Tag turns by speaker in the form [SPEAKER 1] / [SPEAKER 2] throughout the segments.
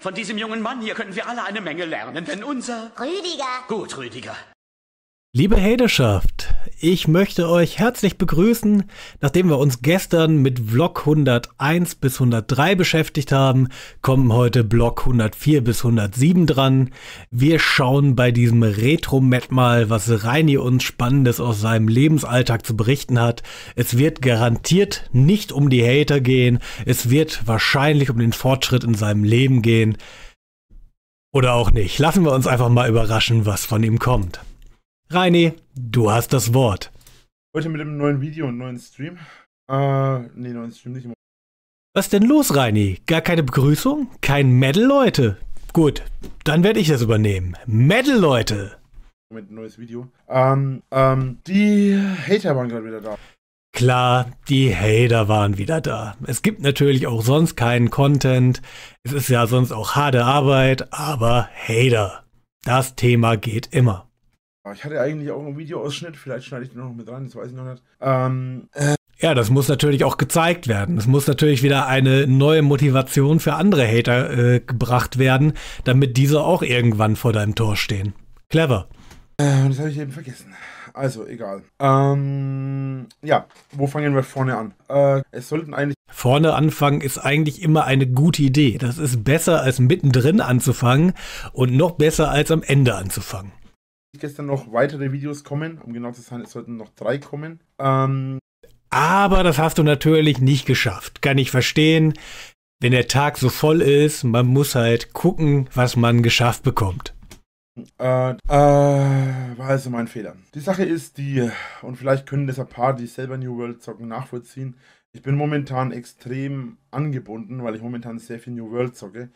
[SPEAKER 1] Von diesem jungen Mann hier können wir alle eine Menge lernen, denn unser... Rüdiger. Gut, Rüdiger. Liebe Hedeschaft, ich möchte euch herzlich begrüßen, nachdem wir uns gestern mit Vlog 101 bis 103 beschäftigt haben, kommen heute Block 104 bis 107 dran. Wir schauen bei diesem Retro-Met mal, was Reini uns Spannendes aus seinem Lebensalltag zu berichten hat. Es wird garantiert nicht um die Hater gehen, es wird wahrscheinlich um den Fortschritt in seinem Leben gehen. Oder auch nicht. Lassen wir uns einfach mal überraschen, was von ihm kommt. Reini, du hast das Wort.
[SPEAKER 2] Heute mit einem neuen Video und neuen Stream.
[SPEAKER 1] Äh, nee, neuen Stream nicht. Was denn los, Reini? Gar keine Begrüßung? Kein Medal, Leute? Gut, dann werde ich das übernehmen. Medal, Leute!
[SPEAKER 2] Mit neues Video.
[SPEAKER 1] Ähm, ähm, die Hater waren gerade wieder da. Klar, die Hater waren wieder da. Es gibt natürlich auch sonst keinen Content. Es ist ja sonst auch harte Arbeit, aber Hater. Das Thema geht immer.
[SPEAKER 2] Ich hatte eigentlich auch einen Videoausschnitt, vielleicht schneide ich den noch mit rein, das weiß ich noch nicht.
[SPEAKER 1] Ähm, äh ja, das muss natürlich auch gezeigt werden. Es muss natürlich wieder eine neue Motivation für andere Hater äh, gebracht werden, damit diese auch irgendwann vor deinem Tor stehen. Clever.
[SPEAKER 2] Äh, das habe ich eben vergessen. Also, egal.
[SPEAKER 1] Ähm, ja, wo fangen wir vorne an? Äh, es sollten eigentlich. Vorne anfangen ist eigentlich immer eine gute Idee. Das ist besser als mittendrin anzufangen und noch besser als am Ende anzufangen
[SPEAKER 2] gestern noch weitere Videos kommen. Um genau zu sein, es sollten noch drei kommen.
[SPEAKER 1] Ähm, aber das hast du natürlich nicht geschafft. Kann ich verstehen. Wenn der Tag so voll ist, man muss halt gucken, was man geschafft bekommt.
[SPEAKER 2] Äh, äh, war also mein Fehler. Die Sache ist die, und vielleicht können das ein paar, die selber New World zocken, nachvollziehen. Ich bin momentan extrem angebunden, weil ich momentan sehr viel New World zocke.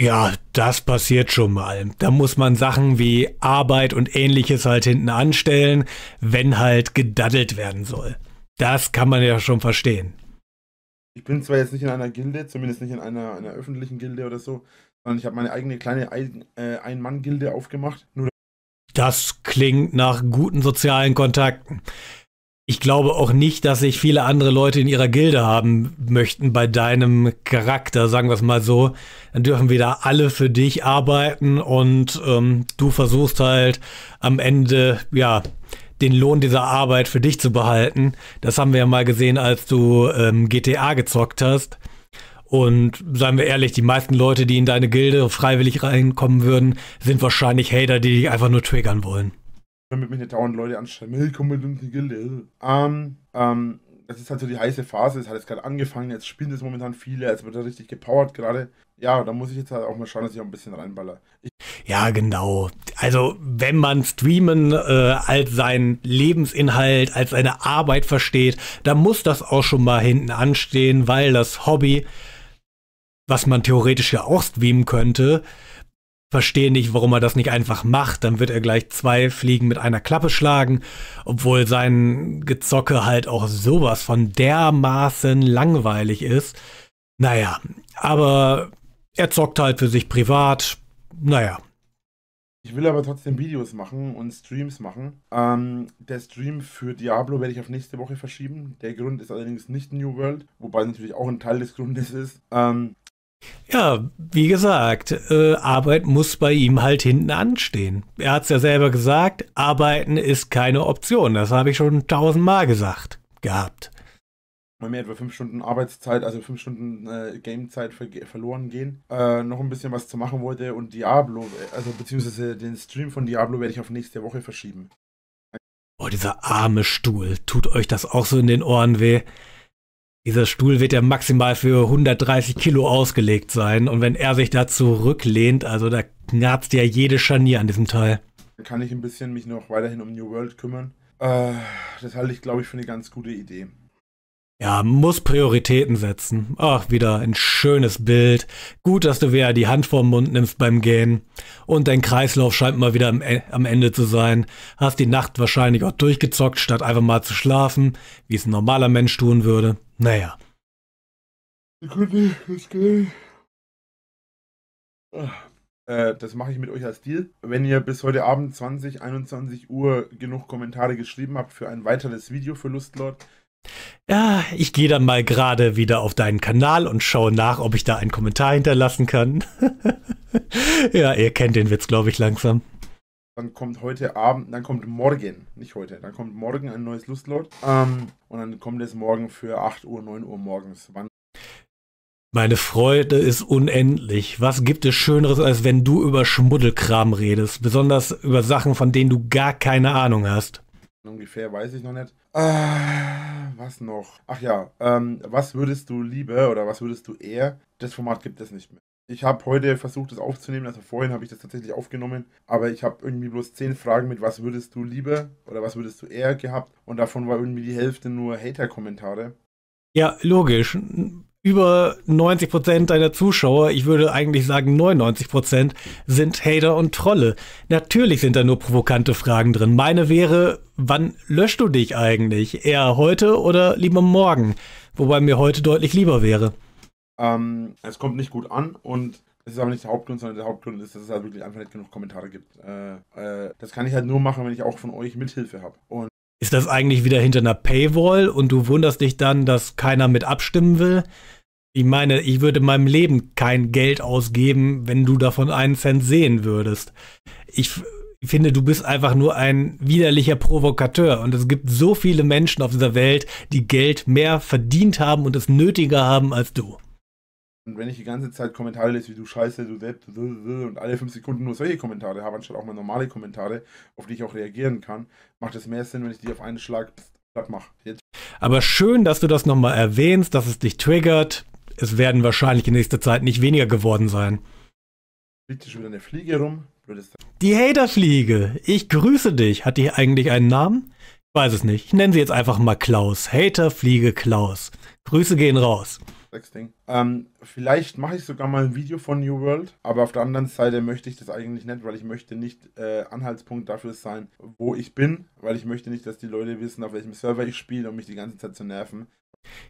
[SPEAKER 1] Ja, das passiert schon mal. Da muss man Sachen wie Arbeit und ähnliches halt hinten anstellen, wenn halt gedaddelt werden soll. Das kann man ja schon verstehen.
[SPEAKER 2] Ich bin zwar jetzt nicht in einer Gilde, zumindest nicht in einer, einer öffentlichen Gilde oder so, sondern ich habe meine eigene kleine Ein, äh, Ein-Mann-Gilde aufgemacht.
[SPEAKER 1] das klingt nach guten sozialen Kontakten ich glaube auch nicht, dass sich viele andere Leute in ihrer Gilde haben möchten bei deinem Charakter, sagen wir es mal so. Dann dürfen wieder alle für dich arbeiten und ähm, du versuchst halt am Ende, ja, den Lohn dieser Arbeit für dich zu behalten. Das haben wir ja mal gesehen, als du ähm, GTA gezockt hast. Und seien wir ehrlich, die meisten Leute, die in deine Gilde freiwillig reinkommen würden, sind wahrscheinlich Hater, die dich einfach nur triggern wollen
[SPEAKER 2] damit mich nicht dauernd Leute anschreiben, hey, komm mit uns in die Gilde. Ähm, ähm, das ist halt so die heiße Phase, es hat jetzt gerade angefangen, jetzt spielen das momentan viele, es wird da richtig gepowert gerade. Ja, da muss ich jetzt halt auch mal schauen, dass ich auch ein bisschen reinballer. Ich
[SPEAKER 1] ja, genau. Also wenn man Streamen äh, als seinen Lebensinhalt, als seine Arbeit versteht, dann muss das auch schon mal hinten anstehen, weil das Hobby, was man theoretisch ja auch streamen könnte, verstehe nicht, warum er das nicht einfach macht. Dann wird er gleich zwei Fliegen mit einer Klappe schlagen, obwohl sein Gezocke halt auch sowas von dermaßen langweilig ist. Naja, aber er zockt halt für sich privat. Naja.
[SPEAKER 2] Ich will aber trotzdem Videos machen und Streams machen. Ähm, der Stream für Diablo werde ich auf nächste Woche verschieben. Der Grund ist allerdings nicht New World, wobei natürlich auch ein Teil des Grundes ist.
[SPEAKER 1] Ähm, ja, wie gesagt, äh, Arbeit muss bei ihm halt hinten anstehen. Er hat es ja selber gesagt, arbeiten ist keine Option. Das habe ich schon tausendmal gesagt gehabt.
[SPEAKER 2] Wenn mir etwa fünf Stunden Arbeitszeit, also fünf Stunden äh, Gamezeit ver verloren gehen, äh, noch ein bisschen was zu machen wollte und Diablo, äh, also beziehungsweise den Stream von Diablo werde ich auf nächste Woche verschieben.
[SPEAKER 1] Oh, dieser arme Stuhl, tut euch das auch so in den Ohren weh? Dieser Stuhl wird ja maximal für 130 Kilo ausgelegt sein. Und wenn er sich da zurücklehnt, also da knarzt ja jede Scharnier an diesem Teil.
[SPEAKER 2] Kann ich ein bisschen mich noch weiterhin um New World kümmern? Äh, das halte ich, glaube ich, für eine ganz gute Idee.
[SPEAKER 1] Ja, muss Prioritäten setzen. Ach, wieder ein schönes Bild. Gut, dass du wieder die Hand vorm Mund nimmst beim Gehen. Und dein Kreislauf scheint mal wieder am, e am Ende zu sein. Hast die Nacht wahrscheinlich auch durchgezockt, statt einfach mal zu schlafen, wie es ein normaler Mensch tun würde. Naja. Sekunde, let's go.
[SPEAKER 2] das mache ich mit euch als Deal. Wenn ihr bis heute Abend 20, 21 Uhr genug Kommentare geschrieben habt für ein weiteres Video für Lustlord.
[SPEAKER 1] Ja, ich gehe dann mal gerade wieder auf deinen Kanal und schaue nach, ob ich da einen Kommentar hinterlassen kann. ja, ihr kennt den Witz, glaube ich, langsam.
[SPEAKER 2] Dann kommt heute Abend, dann kommt morgen, nicht heute, dann kommt morgen ein neues Lustlord. Ähm, und dann kommt es morgen für 8 Uhr, 9 Uhr morgens. Wann
[SPEAKER 1] meine Freude ist unendlich. Was gibt es Schöneres, als wenn du über Schmuddelkram redest? Besonders über Sachen, von denen du gar keine Ahnung hast.
[SPEAKER 2] Ungefähr weiß ich noch nicht. Ah, was noch? Ach ja, ähm, was würdest du lieber oder was würdest du eher? Das Format gibt es nicht mehr. Ich habe heute versucht, das aufzunehmen. Also vorhin habe ich das tatsächlich aufgenommen. Aber ich habe irgendwie bloß zehn Fragen mit, was würdest du lieber oder was würdest du eher gehabt. Und davon war irgendwie die Hälfte nur Hater-Kommentare.
[SPEAKER 1] Ja, logisch. Über 90% deiner Zuschauer, ich würde eigentlich sagen 99%, sind Hater und Trolle. Natürlich sind da nur provokante Fragen drin. Meine wäre, wann löscht du dich eigentlich? Eher heute oder lieber morgen? Wobei mir heute deutlich lieber wäre. Ähm, es kommt nicht gut an
[SPEAKER 2] und es ist aber nicht der Hauptgrund, sondern der Hauptgrund ist, dass es halt wirklich einfach nicht genug Kommentare gibt. Äh, äh, das kann ich halt nur machen, wenn ich auch von euch Mithilfe habe.
[SPEAKER 1] ist das eigentlich wieder hinter einer Paywall und du wunderst dich dann, dass keiner mit abstimmen will? Ich meine, ich würde in meinem Leben kein Geld ausgeben, wenn du davon einen Cent sehen würdest. Ich finde, du bist einfach nur ein widerlicher Provokateur und es gibt so viele Menschen auf dieser Welt, die Geld mehr verdient haben und es nötiger haben als du.
[SPEAKER 2] Und wenn ich die ganze Zeit Kommentare lese, wie du Scheiße, du selbst, und alle fünf Sekunden nur solche Kommentare habe, anstatt auch mal normale Kommentare, auf die ich auch reagieren kann, macht es mehr Sinn, wenn ich die auf einen Schlag platt mache. Jetzt.
[SPEAKER 1] Aber schön, dass du das nochmal erwähnst, dass es dich triggert. Es werden wahrscheinlich in nächster Zeit nicht weniger geworden sein.
[SPEAKER 2] Fliegt hier schon wieder eine Fliege rum?
[SPEAKER 1] Die Haterfliege, ich grüße dich. Hat die eigentlich einen Namen? Ich weiß es nicht. Ich nenne sie jetzt einfach mal Klaus. Haterfliege Klaus. Grüße gehen raus. Sexting. Ähm, vielleicht mache ich sogar mal
[SPEAKER 2] ein Video von New World, aber auf der anderen Seite möchte ich das eigentlich nicht, weil ich möchte nicht äh, Anhaltspunkt dafür sein, wo ich bin, weil ich möchte nicht, dass die Leute wissen, auf welchem Server ich spiele, um mich die ganze Zeit zu
[SPEAKER 1] nerven.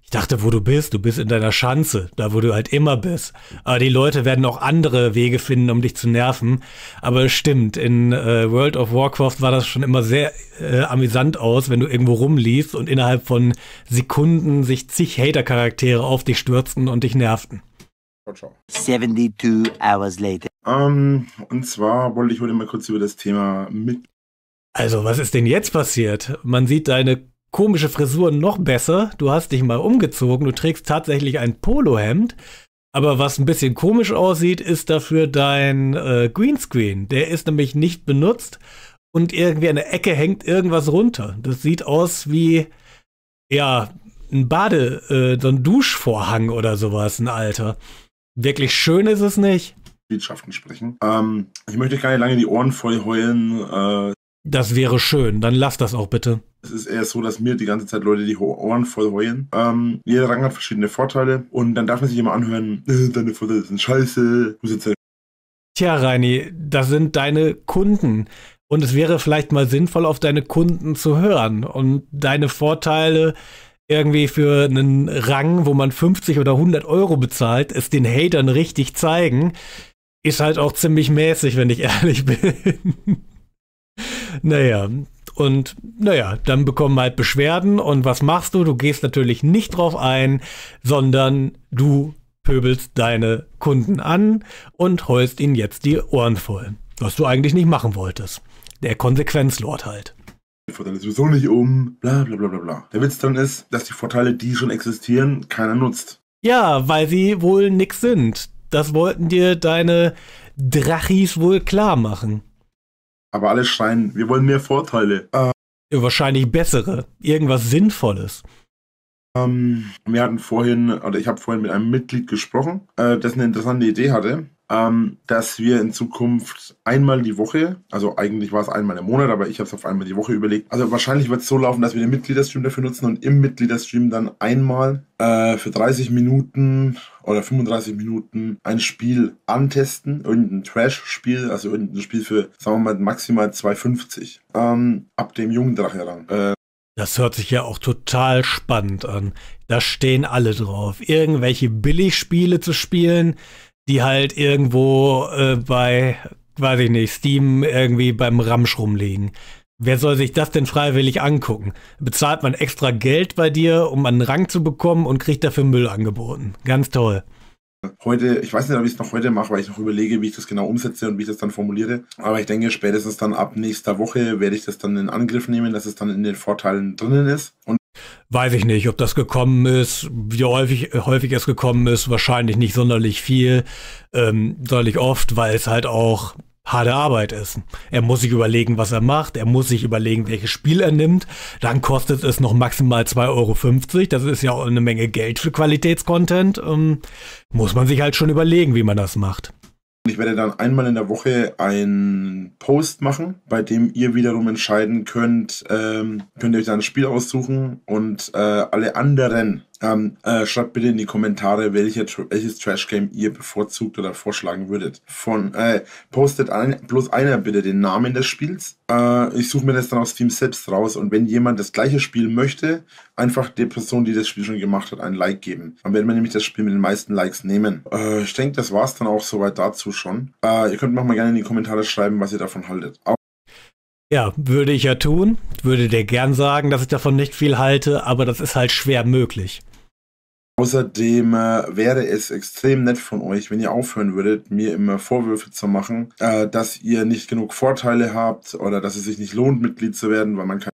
[SPEAKER 1] Ich dachte, wo du bist, du bist in deiner Schanze, da wo du halt immer bist. Aber die Leute werden auch andere Wege finden, um dich zu nerven. Aber es stimmt, in äh, World of Warcraft war das schon immer sehr äh, amüsant aus, wenn du irgendwo rumliefst und innerhalb von Sekunden sich zig Hater-Charaktere auf dich stürzten und dich nervten. Ciao, 72 hours later. Um, ähm, und zwar wollte ich heute mal kurz über das Thema mit also, was ist denn jetzt passiert? Man sieht deine komische Frisuren noch besser. Du hast dich mal umgezogen, du trägst tatsächlich ein Polohemd. Aber was ein bisschen komisch aussieht, ist dafür dein äh, Greenscreen. Der ist nämlich nicht benutzt und irgendwie an der Ecke hängt irgendwas runter. Das sieht aus wie, ja, ein Bade, äh, so ein Duschvorhang oder sowas, ein alter. Wirklich schön ist es nicht. Wirtschaften sprechen.
[SPEAKER 2] Ähm, ich möchte gar nicht lange die Ohren voll
[SPEAKER 1] heulen. Äh. Das wäre schön, dann lass das auch bitte.
[SPEAKER 2] Es ist eher so, dass mir die ganze Zeit Leute die Ohren voll heulen. Ähm, jeder Rang hat verschiedene Vorteile und dann darf man sich immer anhören, deine Vorteile sind scheiße,
[SPEAKER 1] Tja, Reini, das sind deine Kunden. Und es wäre vielleicht mal sinnvoll, auf deine Kunden zu hören und deine Vorteile irgendwie für einen Rang, wo man 50 oder 100 Euro bezahlt, es den Hatern richtig zeigen, ist halt auch ziemlich mäßig, wenn ich ehrlich bin. naja, und naja, dann bekommen halt Beschwerden. Und was machst du? Du gehst natürlich nicht drauf ein, sondern du pöbelst deine Kunden an und heulst ihnen jetzt die Ohren voll. Was du eigentlich nicht machen wolltest. Der Konsequenzlord halt.
[SPEAKER 2] Die Vorteile sowieso nicht um, bla bla bla bla bla. Der Witz dann ist, dass die Vorteile, die schon existieren, keiner nutzt.
[SPEAKER 1] Ja, weil sie wohl nix sind. Das wollten dir deine Drachis wohl klar machen. Aber alle schreien, wir wollen mehr Vorteile. Äh, Wahrscheinlich bessere, irgendwas Sinnvolles. Ähm,
[SPEAKER 2] wir hatten vorhin, oder ich habe vorhin mit einem Mitglied gesprochen, äh, das eine interessante Idee hatte ähm, dass wir in Zukunft einmal die Woche, also eigentlich war es einmal im Monat, aber ich habe es auf einmal die Woche überlegt. Also wahrscheinlich wird es so laufen, dass wir den Mitgliederstream dafür nutzen und im Mitgliederstream dann einmal äh, für 30 Minuten oder 35 Minuten ein Spiel antesten, irgendein Trash-Spiel, also irgendein Spiel für, sagen wir mal, maximal 2,50 ähm, ab dem Jungdrache
[SPEAKER 1] rang. Äh, das hört sich ja auch total spannend an. Da stehen alle drauf. Irgendwelche Billigspiele zu spielen, die halt irgendwo äh, bei, weiß ich nicht, Steam irgendwie beim Ramsch rumliegen. Wer soll sich das denn freiwillig angucken? Bezahlt man extra Geld bei dir, um einen Rang zu bekommen und kriegt dafür Müll angeboten. Ganz toll.
[SPEAKER 2] Heute, ich weiß nicht, ob ich es noch heute mache, weil ich noch überlege, wie ich das genau umsetze und wie ich das dann formuliere. Aber ich denke, spätestens dann ab nächster Woche werde ich das dann in Angriff nehmen, dass es dann in den Vorteilen drinnen ist.
[SPEAKER 1] Und Weiß ich nicht, ob das gekommen ist, wie häufig, häufig es gekommen ist, wahrscheinlich nicht sonderlich viel, ähm, sonderlich oft, weil es halt auch harte Arbeit ist. Er muss sich überlegen, was er macht, er muss sich überlegen, welches Spiel er nimmt, dann kostet es noch maximal 2,50 Euro, das ist ja auch eine Menge Geld für Qualitätscontent, ähm, muss man sich halt schon überlegen, wie man das macht.
[SPEAKER 2] Ich werde dann einmal in der Woche einen Post machen, bei dem ihr wiederum entscheiden könnt, ähm, könnt ihr euch dann ein Spiel aussuchen und äh, alle anderen ähm, äh, schreibt bitte in die Kommentare, welche, welches Trash-Game ihr bevorzugt oder vorschlagen würdet. Von äh, Postet ein, bloß einer bitte den Namen des Spiels. Äh, ich suche mir das dann aus Steam selbst raus und wenn jemand das gleiche Spiel möchte, einfach der Person, die das Spiel schon gemacht hat, ein Like geben. Dann werden wir nämlich das Spiel mit den meisten Likes nehmen. Äh, ich denke, das war's dann auch soweit dazu schon. Äh, ihr könnt mal gerne in die Kommentare schreiben, was ihr davon haltet.
[SPEAKER 1] ja, würde ich ja tun. Würde dir gern sagen, dass ich davon nicht viel halte, aber das ist halt schwer möglich.
[SPEAKER 2] Außerdem äh, wäre es extrem nett von euch, wenn ihr aufhören würdet, mir immer Vorwürfe zu machen, äh, dass ihr nicht genug Vorteile habt oder dass es
[SPEAKER 1] sich nicht lohnt, Mitglied zu werden, weil man keine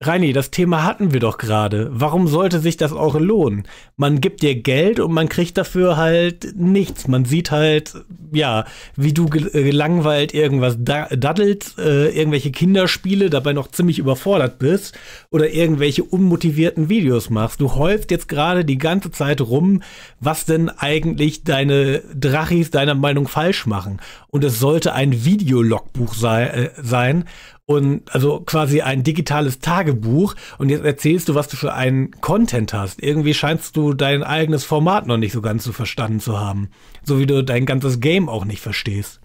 [SPEAKER 1] Reini, das Thema hatten wir doch gerade. Warum sollte sich das auch lohnen? Man gibt dir Geld und man kriegt dafür halt nichts. Man sieht halt, ja, wie du äh, gelangweilt irgendwas daddelt, äh, irgendwelche Kinderspiele, dabei noch ziemlich überfordert bist oder irgendwelche unmotivierten Videos machst. Du häufst jetzt gerade die ganze Zeit rum, was denn eigentlich deine Drachis deiner Meinung falsch machen. Und es sollte ein Videologbuch sei, äh, sein und also quasi ein digitales Tagebuch und jetzt erzählst du, was du für einen Content hast. Irgendwie scheinst du dein eigenes Format noch nicht so ganz so verstanden zu haben, so wie du dein ganzes Game auch nicht verstehst.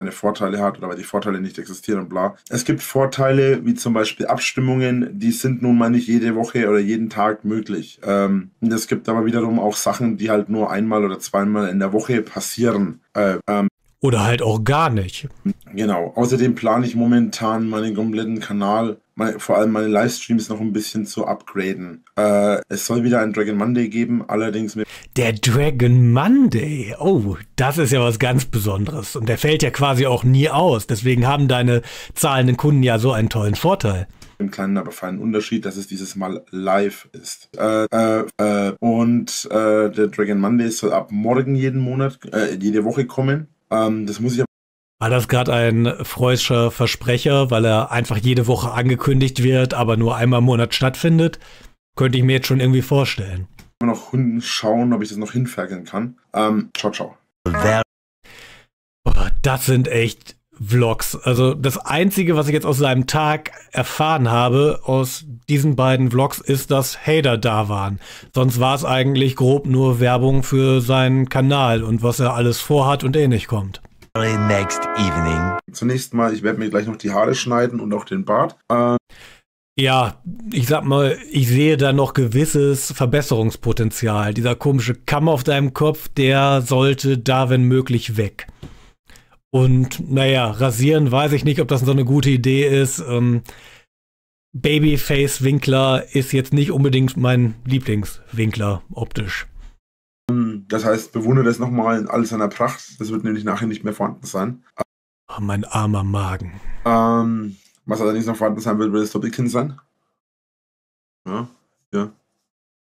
[SPEAKER 2] Eine Vorteile hat oder weil die Vorteile nicht existieren und bla. Es gibt Vorteile wie zum Beispiel Abstimmungen, die sind nun mal nicht jede Woche oder jeden Tag möglich. Ähm, es gibt aber wiederum auch Sachen, die halt nur einmal oder zweimal in der Woche passieren.
[SPEAKER 1] Äh, ähm, oder halt auch gar nicht.
[SPEAKER 2] Genau. Außerdem plane ich momentan meinen kompletten Kanal, meine, vor allem meine Livestreams noch ein bisschen zu upgraden. Äh, es soll
[SPEAKER 1] wieder ein Dragon Monday geben, allerdings mit. Der Dragon Monday. Oh, das ist ja was ganz Besonderes. Und der fällt ja quasi auch nie aus. Deswegen haben deine zahlenden Kunden ja so einen tollen Vorteil
[SPEAKER 2] im kleinen, aber feinen Unterschied, dass es dieses Mal live ist. Äh, äh, äh, und äh, der Dragon Monday soll ab morgen jeden Monat, äh, jede Woche
[SPEAKER 1] kommen. Ähm, das muss ich aber war das gerade ein freuscher Versprecher, weil er einfach jede Woche angekündigt wird, aber nur einmal im Monat stattfindet? Könnte ich mir jetzt schon irgendwie vorstellen.
[SPEAKER 2] Mal noch schauen, ob ich das noch hinferkeln kann. Ähm, ciao, ciao.
[SPEAKER 1] Das sind echt Vlogs. Also das Einzige, was ich jetzt aus seinem Tag erfahren habe, aus diesen beiden Vlogs, ist, dass Hader da waren. Sonst war es eigentlich grob nur Werbung für seinen Kanal und was er alles vorhat und ähnlich kommt.
[SPEAKER 2] Next evening. Zunächst mal, ich werde mir gleich noch die Haare schneiden und auch den Bart. Äh
[SPEAKER 1] ja, ich sag mal, ich sehe da noch gewisses Verbesserungspotenzial. Dieser komische Kamm auf deinem Kopf, der sollte da, wenn möglich, weg. Und naja, rasieren weiß ich nicht, ob das so eine gute Idee ist. Ähm, Babyface Winkler ist jetzt nicht unbedingt mein Lieblingswinkler optisch.
[SPEAKER 2] Ähm, das heißt, bewundere das nochmal in all seiner Pracht. Das wird nämlich nachher nicht mehr vorhanden sein.
[SPEAKER 1] Oh, mein armer Magen.
[SPEAKER 2] Ähm, was allerdings noch vorhanden sein wird, wird das Doppelkind sein. Ja, ja.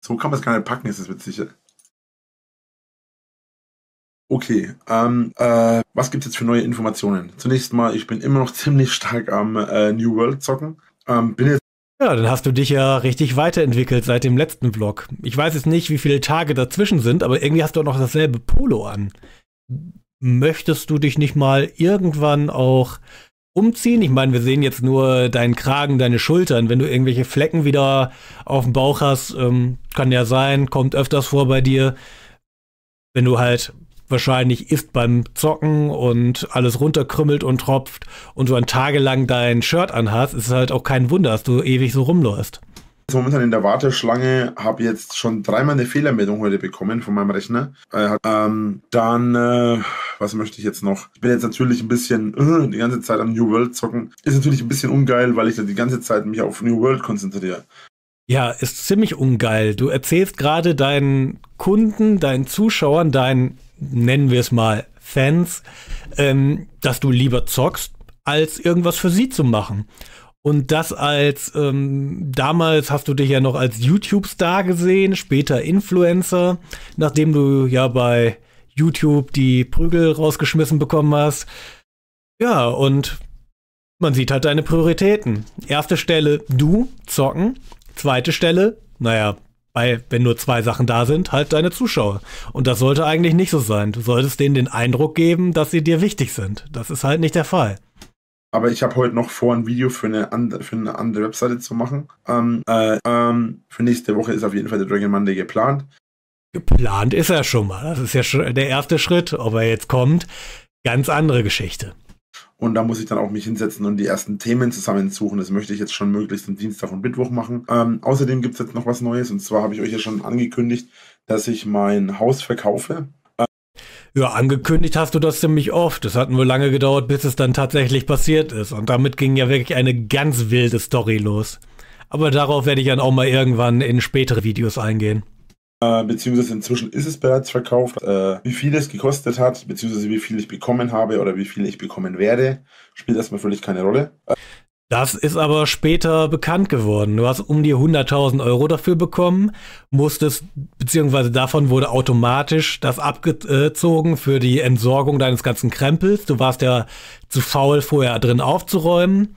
[SPEAKER 2] So kann man es gar nicht packen, ist es mit Sicherheit. Okay, ähm, äh, was gibt's jetzt für neue Informationen? Zunächst mal, ich bin immer noch ziemlich stark am äh, New World zocken. Ähm,
[SPEAKER 1] bin jetzt ja, dann hast du dich ja richtig weiterentwickelt seit dem letzten Vlog. Ich weiß jetzt nicht, wie viele Tage dazwischen sind, aber irgendwie hast du auch noch dasselbe Polo an. Möchtest du dich nicht mal irgendwann auch umziehen? Ich meine, wir sehen jetzt nur deinen Kragen, deine Schultern. Wenn du irgendwelche Flecken wieder auf dem Bauch hast, ähm, kann ja sein, kommt öfters vor bei dir. Wenn du halt wahrscheinlich isst beim Zocken und alles runterkrümmelt und tropft und du dann tagelang dein Shirt anhast, ist es halt auch kein Wunder, dass du ewig so rumläufst.
[SPEAKER 2] Momentan in der Warteschlange habe jetzt schon dreimal eine Fehlermeldung heute bekommen von meinem Rechner. Äh, ähm, dann, äh, was möchte ich jetzt noch? Ich bin jetzt natürlich ein bisschen äh, die ganze Zeit am New World zocken. Ist natürlich ein bisschen ungeil, weil ich die ganze Zeit mich auf New World konzentriere.
[SPEAKER 1] Ja, ist ziemlich ungeil. Du erzählst gerade deinen Kunden, deinen Zuschauern, deinen nennen wir es mal, Fans, ähm, dass du lieber zockst, als irgendwas für sie zu machen. Und das als, ähm, damals hast du dich ja noch als YouTube-Star gesehen, später Influencer, nachdem du ja bei YouTube die Prügel rausgeschmissen bekommen hast. Ja, und man sieht halt deine Prioritäten. Erste Stelle, du, zocken. Zweite Stelle, naja, weil wenn nur zwei Sachen da sind, halt deine Zuschauer. Und das sollte eigentlich nicht so sein. Du solltest denen den Eindruck geben, dass sie dir wichtig sind. Das ist halt nicht der Fall.
[SPEAKER 2] Aber ich habe heute noch vor, ein Video für eine, andere, für eine andere Webseite zu machen. Ähm, äh, ähm, für nächste Woche ist auf jeden Fall der Dragon Monday geplant.
[SPEAKER 1] Geplant ist er schon mal. Das ist ja schon der erste Schritt. Ob er jetzt kommt, ganz andere Geschichte.
[SPEAKER 2] Und da muss ich dann auch mich hinsetzen und die ersten Themen zusammensuchen. Das möchte ich jetzt schon möglichst am Dienstag und Mittwoch machen. Ähm, außerdem gibt es jetzt noch was Neues. Und zwar habe ich euch ja schon angekündigt, dass ich mein Haus verkaufe. Ähm
[SPEAKER 1] ja, angekündigt hast du das ziemlich oft. Es hat nur lange gedauert, bis es dann tatsächlich passiert ist. Und damit ging ja wirklich eine ganz wilde Story los. Aber darauf werde ich dann auch mal irgendwann in spätere Videos eingehen.
[SPEAKER 2] Äh, beziehungsweise inzwischen ist es bereits verkauft. Äh, wie viel es gekostet hat, beziehungsweise wie viel ich bekommen habe oder wie viel ich bekommen werde, spielt erstmal völlig keine Rolle. Äh,
[SPEAKER 1] das ist aber später bekannt geworden. Du hast um die 100.000 Euro dafür bekommen, musstest, beziehungsweise davon wurde automatisch das abgezogen für die Entsorgung deines ganzen Krempels. Du warst ja zu faul, vorher drin aufzuräumen.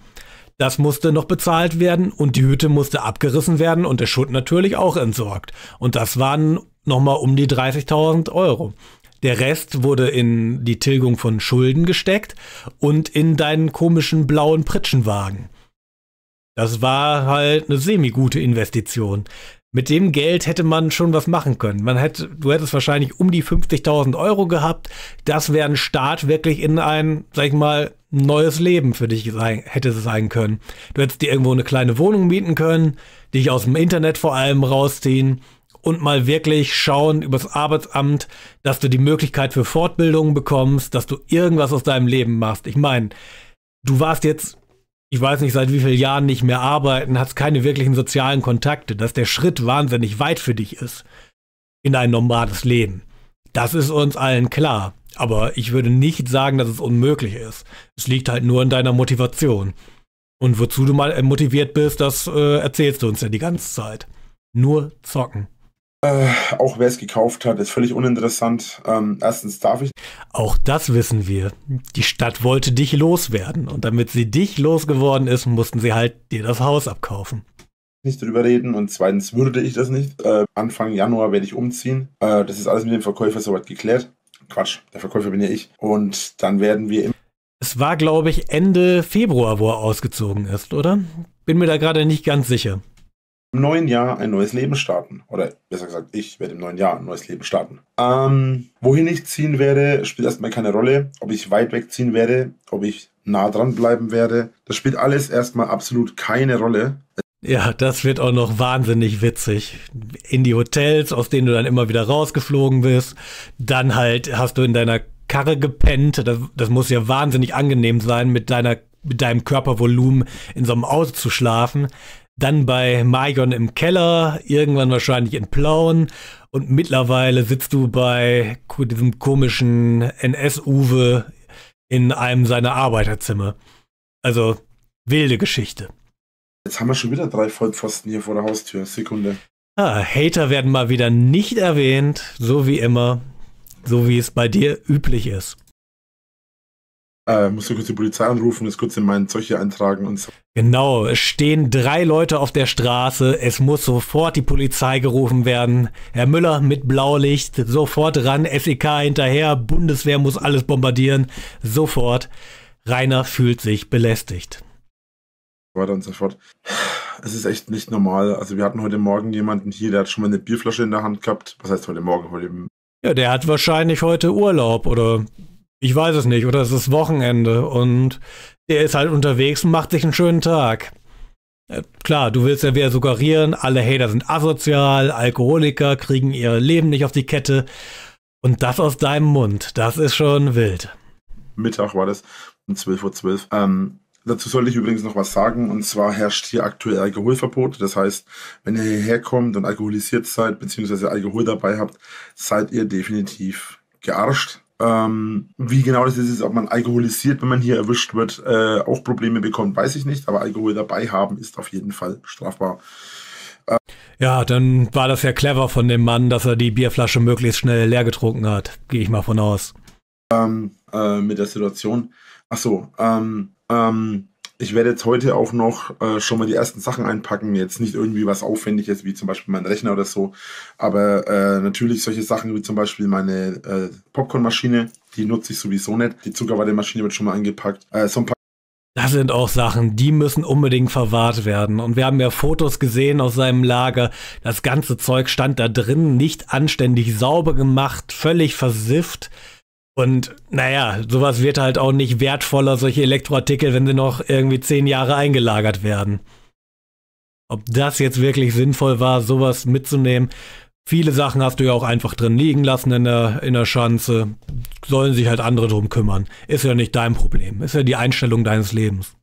[SPEAKER 1] Das musste noch bezahlt werden und die Hütte musste abgerissen werden und der Schutt natürlich auch entsorgt. Und das waren nochmal um die 30.000 Euro. Der Rest wurde in die Tilgung von Schulden gesteckt und in deinen komischen blauen Pritschenwagen. Das war halt eine semi-gute Investition mit dem Geld hätte man schon was machen können. Man hätte, du hättest wahrscheinlich um die 50.000 Euro gehabt. Das wäre ein Start wirklich in ein, sag ich mal, neues Leben für dich sein, hätte sein können. Du hättest dir irgendwo eine kleine Wohnung mieten können, dich aus dem Internet vor allem rausziehen und mal wirklich schauen übers Arbeitsamt, dass du die Möglichkeit für Fortbildungen bekommst, dass du irgendwas aus deinem Leben machst. Ich meine, du warst jetzt ich weiß nicht, seit wie vielen Jahren nicht mehr arbeiten, hast keine wirklichen sozialen Kontakte, dass der Schritt wahnsinnig weit für dich ist in ein normales Leben. Das ist uns allen klar. Aber ich würde nicht sagen, dass es unmöglich ist. Es liegt halt nur in deiner Motivation. Und wozu du mal motiviert bist, das äh, erzählst du uns ja die ganze Zeit. Nur zocken.
[SPEAKER 2] Äh, auch wer es gekauft hat, ist völlig uninteressant. Ähm, erstens darf ich.
[SPEAKER 1] Auch das wissen wir. Die Stadt wollte dich loswerden. Und damit sie dich losgeworden ist, mussten sie halt dir das Haus abkaufen.
[SPEAKER 2] Nicht drüber reden. Und zweitens würde ich das nicht. Äh, Anfang Januar werde ich umziehen. Äh, das ist alles mit dem Verkäufer soweit geklärt. Quatsch, der Verkäufer bin ja ich. Und dann werden wir im.
[SPEAKER 1] Es war, glaube ich, Ende Februar, wo er ausgezogen ist, oder? Bin mir da gerade nicht ganz sicher
[SPEAKER 2] im neuen Jahr ein neues Leben starten. Oder besser gesagt, ich werde im neuen Jahr ein neues Leben starten. Ähm, wohin ich ziehen werde, spielt erstmal keine Rolle. Ob ich weit weg ziehen werde, ob ich nah dran bleiben werde, das spielt alles erstmal absolut keine Rolle.
[SPEAKER 1] Ja, das wird auch noch wahnsinnig witzig. In die Hotels, aus denen du dann immer wieder rausgeflogen bist. Dann halt hast du in deiner Karre gepennt. Das, das muss ja wahnsinnig angenehm sein, mit deiner mit deinem Körpervolumen in so einem Auto zu schlafen dann bei Marion im Keller, irgendwann wahrscheinlich in Plauen und mittlerweile sitzt du bei diesem komischen NS-Uwe in einem seiner Arbeiterzimmer. Also wilde Geschichte.
[SPEAKER 2] Jetzt haben wir schon wieder drei Vollpfosten hier vor der Haustür. Sekunde.
[SPEAKER 1] Ah, Hater werden mal wieder nicht erwähnt, so wie immer, so wie es bei dir üblich ist
[SPEAKER 2] äh, du kurz die Polizei anrufen, das kurz in mein Zeug hier eintragen und so.
[SPEAKER 1] Genau, es stehen drei Leute auf der Straße, es muss sofort die Polizei gerufen werden. Herr Müller mit Blaulicht, sofort ran, SEK hinterher, Bundeswehr muss alles bombardieren, sofort. Rainer fühlt sich belästigt.
[SPEAKER 2] Weiter und so fort. Es ist echt nicht normal. Also wir hatten heute Morgen jemanden hier, der hat schon mal eine Bierflasche in der Hand gehabt. Was heißt heute Morgen? Heute
[SPEAKER 1] ja, der hat wahrscheinlich heute Urlaub oder ich weiß es nicht. Oder es ist Wochenende und der ist halt unterwegs und macht sich einen schönen Tag. Äh, klar, du willst ja wieder suggerieren, alle Hater sind asozial, Alkoholiker kriegen ihr Leben nicht auf die Kette. Und das aus deinem Mund, das ist schon wild.
[SPEAKER 2] Mittag war das um 12.12 Uhr. 12. Ähm, dazu sollte ich übrigens noch was sagen. Und zwar herrscht hier aktuell Alkoholverbot. Das heißt, wenn ihr hierher kommt und alkoholisiert seid, beziehungsweise Alkohol dabei habt, seid ihr definitiv gearscht. Ähm, wie genau das ist, ob man alkoholisiert, wenn man hier erwischt wird, äh, auch Probleme bekommt, weiß ich nicht. Aber Alkohol dabei haben ist auf jeden Fall strafbar.
[SPEAKER 1] Äh, ja, dann war das ja clever von dem Mann, dass er die Bierflasche möglichst schnell leer getrunken hat. Gehe ich mal von aus.
[SPEAKER 2] Ähm, äh, mit der Situation. Achso, ähm, ähm, ich werde jetzt heute auch noch äh, schon mal die ersten Sachen einpacken. Jetzt nicht irgendwie was Aufwendiges, wie zum Beispiel mein Rechner oder so. Aber äh, natürlich solche Sachen wie zum Beispiel meine äh, Popcornmaschine, die nutze ich sowieso nicht. Die Zuckerwattemaschine wird schon mal eingepackt. Äh, so ein paar
[SPEAKER 1] das sind auch Sachen, die müssen unbedingt verwahrt werden. Und wir haben ja Fotos gesehen aus seinem Lager. Das ganze Zeug stand da drin, nicht anständig sauber gemacht, völlig versifft. Und naja, sowas wird halt auch nicht wertvoller, solche Elektroartikel, wenn sie noch irgendwie zehn Jahre eingelagert werden. Ob das jetzt wirklich sinnvoll war, sowas mitzunehmen. Viele Sachen hast du ja auch einfach drin liegen lassen in der, in der Schanze. Sollen sich halt andere drum kümmern. Ist ja nicht dein Problem. Ist ja die Einstellung deines Lebens.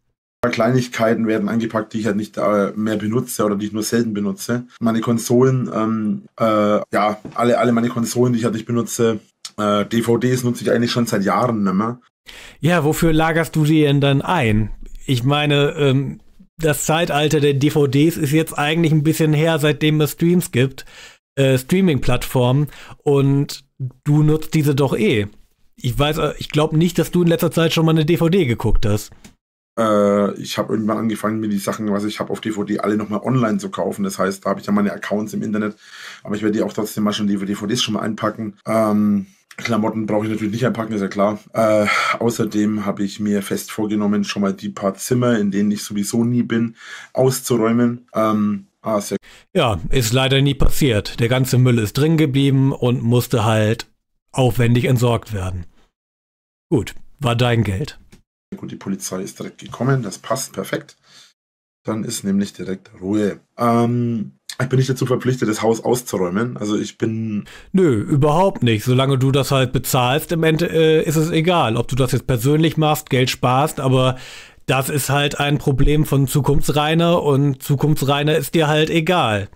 [SPEAKER 2] Kleinigkeiten werden angepackt, die ich halt nicht äh, mehr benutze oder die ich nur selten benutze. Meine Konsolen, ähm, äh, ja, alle, alle meine Konsolen, die ich halt nicht benutze, äh, DVDs nutze ich eigentlich schon seit Jahren
[SPEAKER 1] nicht mehr. Ja, wofür lagerst du die denn dann ein? Ich meine, ähm, das Zeitalter der DVDs ist jetzt eigentlich ein bisschen her, seitdem es Streams gibt, äh, Streaming-Plattformen, und du nutzt diese doch eh. Ich weiß, äh, ich glaube nicht, dass du in letzter Zeit schon mal eine DVD geguckt hast.
[SPEAKER 2] Äh, ich habe irgendwann angefangen, mir die Sachen, was ich habe auf DVD, alle nochmal online zu kaufen. Das heißt, da habe ich ja meine Accounts im Internet, aber ich werde die auch trotzdem mal schon die DVDs schon mal einpacken. Ähm, Klamotten brauche ich natürlich nicht einpacken, ist ja klar. Äh, außerdem habe ich mir fest vorgenommen, schon mal die paar Zimmer, in denen ich sowieso nie bin, auszuräumen. Ähm, ah,
[SPEAKER 1] ja, ist leider nie passiert. Der ganze Müll ist drin geblieben und musste halt aufwendig entsorgt werden. Gut, war dein Geld. Gut, die Polizei
[SPEAKER 2] ist direkt gekommen, das passt perfekt. Dann ist nämlich direkt Ruhe. Ähm, ich bin nicht dazu verpflichtet, das Haus auszuräumen. Also ich bin.
[SPEAKER 1] Nö, überhaupt nicht. Solange du das halt bezahlst, im Ende äh, ist es egal, ob du das jetzt persönlich machst, Geld sparst, aber das ist halt ein Problem von Zukunftsreiner und Zukunftsreiner ist dir halt egal.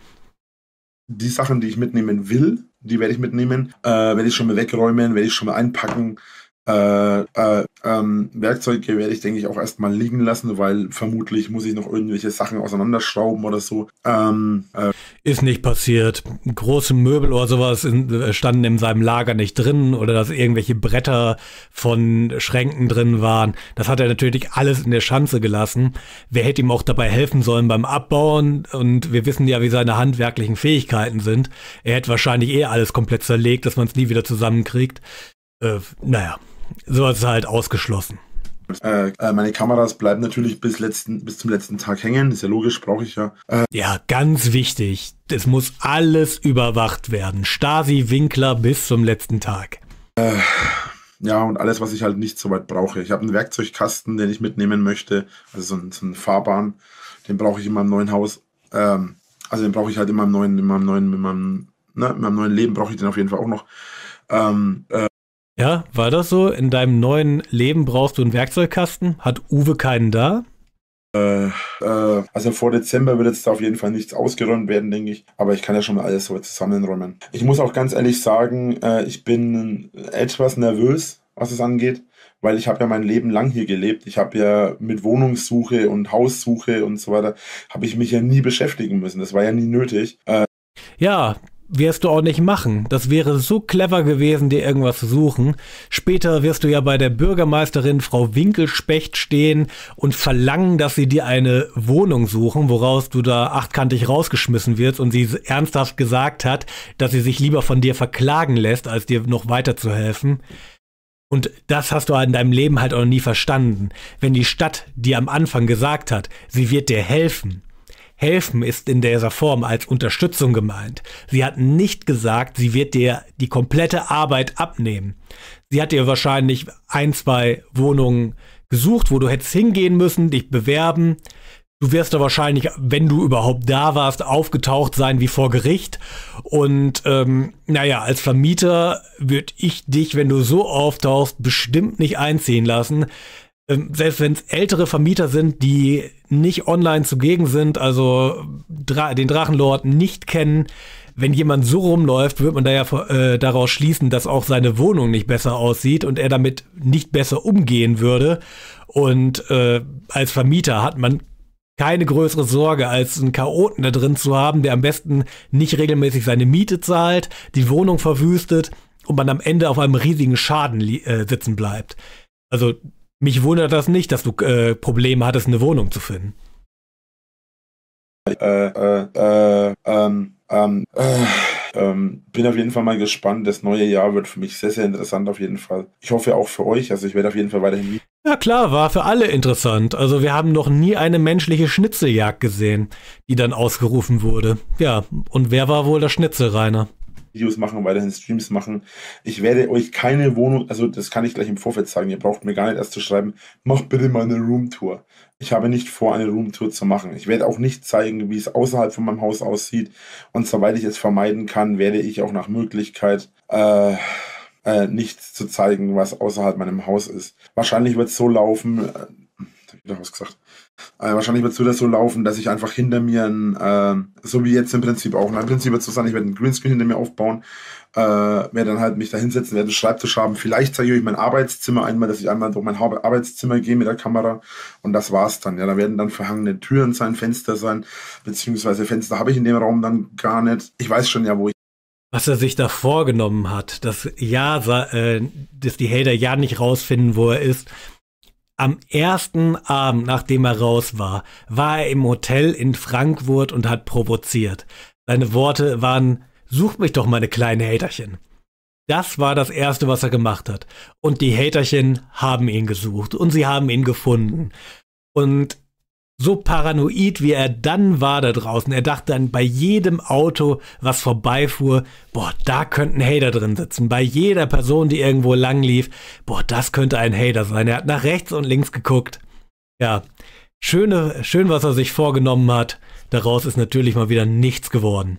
[SPEAKER 2] Die Sachen, die ich mitnehmen will, die werde ich mitnehmen. Äh, werde ich schon mal wegräumen, werde ich schon mal einpacken, äh, äh, ähm, Werkzeuge werde ich, denke ich, auch erstmal liegen lassen, weil vermutlich muss ich noch irgendwelche Sachen auseinanderschrauben oder so. Ähm, äh.
[SPEAKER 1] Ist nicht passiert. Große Möbel oder sowas in, äh, standen in seinem Lager nicht drin oder dass irgendwelche Bretter von Schränken drin waren. Das hat er natürlich alles in der Schanze gelassen. Wer hätte ihm auch dabei helfen sollen beim Abbauen? Und wir wissen ja, wie seine handwerklichen Fähigkeiten sind. Er hätte wahrscheinlich eh alles komplett zerlegt, dass man es nie wieder zusammenkriegt. Äh, naja sowas ist halt ausgeschlossen.
[SPEAKER 2] Äh, äh, meine Kameras bleiben natürlich bis, letzten, bis zum letzten Tag hängen, ist ja logisch, brauche ich ja.
[SPEAKER 1] Äh ja, ganz wichtig. Es muss alles überwacht werden. Stasi Winkler bis zum letzten Tag. Äh,
[SPEAKER 2] ja, und alles, was ich halt nicht so weit brauche. Ich habe einen Werkzeugkasten, den ich mitnehmen möchte, also so ein, so ein Fahrbahn, den brauche ich in meinem neuen Haus. Ähm, also den brauche ich halt in meinem neuen, in meinem neuen, in meinem,
[SPEAKER 1] ne, in meinem neuen Leben brauche ich den auf jeden Fall auch noch. Ähm, äh, ja, war das so? In deinem neuen Leben brauchst du einen Werkzeugkasten? Hat Uwe keinen da? Äh, äh,
[SPEAKER 2] also vor Dezember wird jetzt auf jeden Fall nichts ausgeräumt werden, denke ich. Aber ich kann ja schon mal alles so zusammenräumen. Ich muss auch ganz ehrlich sagen, äh, ich bin etwas nervös, was es angeht, weil ich habe ja mein Leben lang hier gelebt. Ich habe ja mit Wohnungssuche und Haussuche und so weiter, habe ich mich ja nie beschäftigen müssen. Das war ja nie nötig. Äh,
[SPEAKER 1] ja, wirst du auch nicht machen. Das wäre so clever gewesen, dir irgendwas zu suchen. Später wirst du ja bei der Bürgermeisterin Frau Winkelspecht stehen und verlangen, dass sie dir eine Wohnung suchen, woraus du da achtkantig rausgeschmissen wirst und sie ernsthaft gesagt hat, dass sie sich lieber von dir verklagen lässt, als dir noch weiter zu helfen. Und das hast du in deinem Leben halt auch nie verstanden. Wenn die Stadt dir am Anfang gesagt hat, sie wird dir helfen, Helfen ist in dieser Form als Unterstützung gemeint. Sie hat nicht gesagt, sie wird dir die komplette Arbeit abnehmen. Sie hat dir wahrscheinlich ein, zwei Wohnungen gesucht, wo du hättest hingehen müssen, dich bewerben. Du wirst da wahrscheinlich, wenn du überhaupt da warst, aufgetaucht sein wie vor Gericht. Und ähm, naja, als Vermieter würde ich dich, wenn du so auftauchst, bestimmt nicht einziehen lassen. Ähm, selbst wenn es ältere Vermieter sind, die nicht online zugegen sind, also Dra den Drachenlord nicht kennen, wenn jemand so rumläuft, wird man da ja äh, daraus schließen, dass auch seine Wohnung nicht besser aussieht und er damit nicht besser umgehen würde. Und äh, als Vermieter hat man keine größere Sorge, als einen Chaoten da drin zu haben, der am besten nicht regelmäßig seine Miete zahlt, die Wohnung verwüstet und man am Ende auf einem riesigen Schaden äh, sitzen bleibt. Also mich wundert das nicht, dass du äh, Probleme hattest, eine Wohnung zu finden.
[SPEAKER 2] Äh, äh, äh, ähm, ähm, äh, ähm, bin auf jeden Fall mal gespannt. Das neue Jahr wird für mich sehr, sehr interessant auf jeden Fall. Ich hoffe auch für euch. Also ich werde auf jeden Fall weiterhin.
[SPEAKER 1] Ja klar, war für alle interessant. Also wir haben noch nie eine menschliche Schnitzeljagd gesehen, die dann ausgerufen wurde. Ja, und wer war wohl der Schnitzelreiner?
[SPEAKER 2] Videos machen, weiterhin Streams machen. Ich werde euch keine Wohnung, also das kann ich gleich im Vorfeld sagen, ihr braucht mir gar nicht erst zu schreiben, macht bitte mal eine Roomtour. Ich habe nicht vor, eine Roomtour zu machen. Ich werde auch nicht zeigen, wie es außerhalb von meinem Haus aussieht. Und soweit ich es vermeiden kann, werde ich auch nach Möglichkeit äh, äh, nichts zu zeigen, was außerhalb meinem Haus ist. Wahrscheinlich wird es so laufen, äh, wieder was gesagt, äh, wahrscheinlich wird es wieder so laufen, dass ich einfach hinter mir, ein, äh, so wie jetzt im Prinzip auch, ne? im Prinzip wird es so sein, ich werde einen Greenscreen hinter mir aufbauen, äh, werde dann halt mich da hinsetzen, werde einen Schreibtisch haben, vielleicht zeige ich euch mein Arbeitszimmer einmal, dass ich einmal durch mein Arbeitszimmer gehe mit der Kamera und das war's dann. Ja, da werden dann verhangene Türen sein, Fenster sein, beziehungsweise Fenster habe ich in dem Raum dann gar nicht. Ich weiß schon ja, wo ich
[SPEAKER 1] was er sich da vorgenommen hat, dass ja, äh, dass die Hater ja nicht rausfinden, wo er ist, am ersten Abend, nachdem er raus war, war er im Hotel in Frankfurt und hat provoziert. Seine Worte waren, such mich doch meine kleinen Haterchen. Das war das Erste, was er gemacht hat. Und die Haterchen haben ihn gesucht und sie haben ihn gefunden. Und so paranoid, wie er dann war da draußen. Er dachte dann bei jedem Auto, was vorbeifuhr, boah, da könnte ein Hater drin sitzen. Bei jeder Person, die irgendwo lang lief, boah, das könnte ein Hater sein. Er hat nach rechts und links geguckt. Ja, schöne, schön, was er sich vorgenommen hat. Daraus ist natürlich mal wieder nichts geworden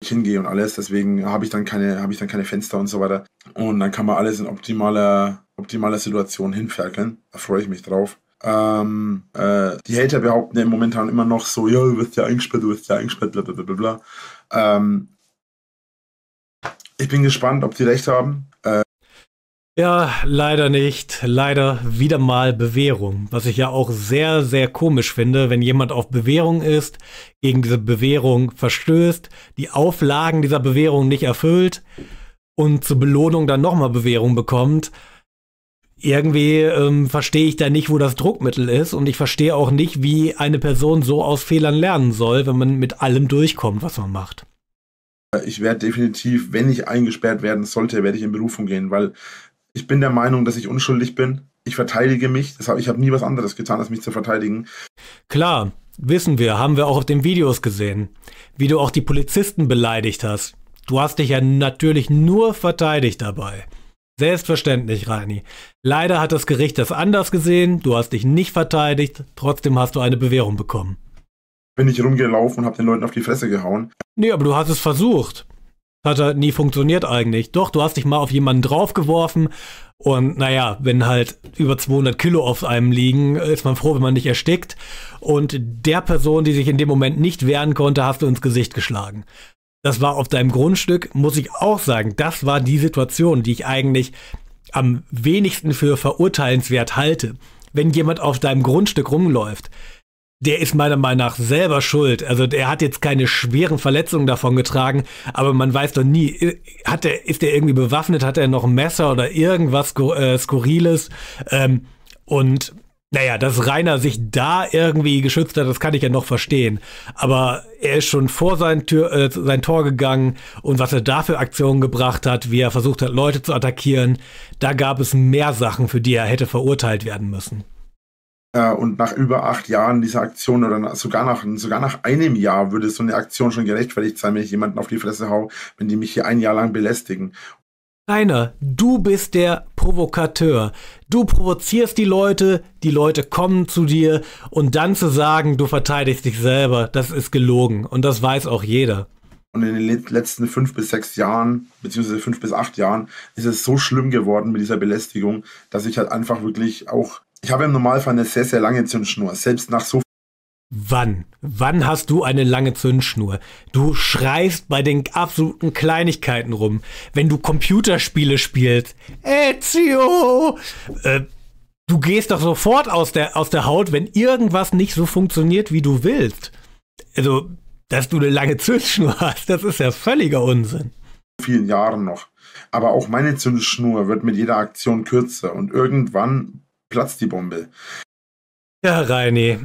[SPEAKER 2] Ich hingehe und alles. Deswegen habe ich dann keine, ich dann keine Fenster und so weiter. Und dann kann man alles in optimaler, optimaler Situation hinferkeln. Da freue ich mich drauf. Ähm, äh, die Hater behaupten ja momentan immer noch so, ja, du wirst ja eingesperrt, du wirst ja eingesperrt, bla bla bla bla. Ähm, ich bin gespannt, ob die recht haben. Äh,
[SPEAKER 1] ja, leider nicht. Leider wieder mal Bewährung. Was ich ja auch sehr, sehr komisch finde, wenn jemand auf Bewährung ist, gegen diese Bewährung verstößt, die Auflagen dieser Bewährung nicht erfüllt und zur Belohnung dann nochmal Bewährung bekommt irgendwie ähm, verstehe ich da nicht, wo das Druckmittel ist und ich verstehe auch nicht, wie eine Person so aus Fehlern lernen soll, wenn man mit allem durchkommt, was man macht.
[SPEAKER 2] Ich werde definitiv, wenn ich eingesperrt werden sollte, werde ich in Berufung gehen, weil ich bin der Meinung, dass ich unschuldig bin. Ich verteidige mich. Hab, ich habe nie was anderes getan, als mich zu verteidigen.
[SPEAKER 1] Klar, wissen wir, haben wir auch auf den Videos gesehen, wie du auch die Polizisten beleidigt hast. Du hast dich ja natürlich nur verteidigt dabei. Selbstverständlich, Reini. Leider hat das Gericht das anders gesehen. Du hast dich nicht verteidigt. Trotzdem hast du eine Bewährung bekommen.
[SPEAKER 2] Bin ich rumgelaufen und hab den Leuten auf die Fresse gehauen.
[SPEAKER 1] Nee, aber du hast es versucht. Hat er halt nie funktioniert eigentlich. Doch, du hast dich mal auf jemanden draufgeworfen und naja, wenn halt über 200 Kilo auf einem liegen, ist man froh, wenn man nicht erstickt. Und der Person, die sich in dem Moment nicht wehren konnte, hast du ins Gesicht geschlagen. Das war auf deinem Grundstück, muss ich auch sagen, das war die Situation, die ich eigentlich am wenigsten für verurteilenswert halte. Wenn jemand auf deinem Grundstück rumläuft, der ist meiner Meinung nach selber schuld. Also der hat jetzt keine schweren Verletzungen davon getragen, aber man weiß doch nie, äh, hat der, ist der irgendwie bewaffnet, hat er noch ein Messer oder irgendwas äh, Skurriles? Ähm, und naja, dass Rainer sich da irgendwie geschützt hat, das kann ich ja noch verstehen. Aber er ist schon vor sein, Tür, äh, sein Tor gegangen und was er da für Aktionen gebracht hat, wie er versucht hat, Leute zu attackieren, da gab es mehr Sachen, für die er hätte verurteilt werden müssen.
[SPEAKER 2] Äh, und nach über acht Jahren dieser Aktion oder na, sogar nach, sogar nach einem Jahr würde so eine Aktion schon gerechtfertigt sein, wenn ich jemanden auf die Fresse haue, wenn die mich hier ein Jahr lang belästigen.
[SPEAKER 1] Rainer, du bist der Provokateur. Du provozierst die Leute, die Leute kommen zu dir und dann zu sagen, du verteidigst dich selber, das ist gelogen und das weiß auch jeder.
[SPEAKER 2] Und in den letzten fünf bis sechs Jahren, beziehungsweise fünf bis acht Jahren, ist es so schlimm geworden mit dieser Belästigung, dass ich halt einfach wirklich auch, ich habe im Normalfall eine sehr, sehr lange Zündschnur, selbst nach so
[SPEAKER 1] Wann? Wann hast du eine lange Zündschnur? Du schreist bei den absoluten Kleinigkeiten rum. Wenn du Computerspiele spielst, Ezio! Äh, du gehst doch sofort aus der, aus der Haut, wenn irgendwas nicht so funktioniert, wie du willst. Also, dass du eine lange Zündschnur hast, das ist ja völliger Unsinn.
[SPEAKER 2] Vielen Jahren noch. Aber auch meine Zündschnur wird mit jeder Aktion kürzer und irgendwann platzt die Bombe.
[SPEAKER 1] Ja, Reini,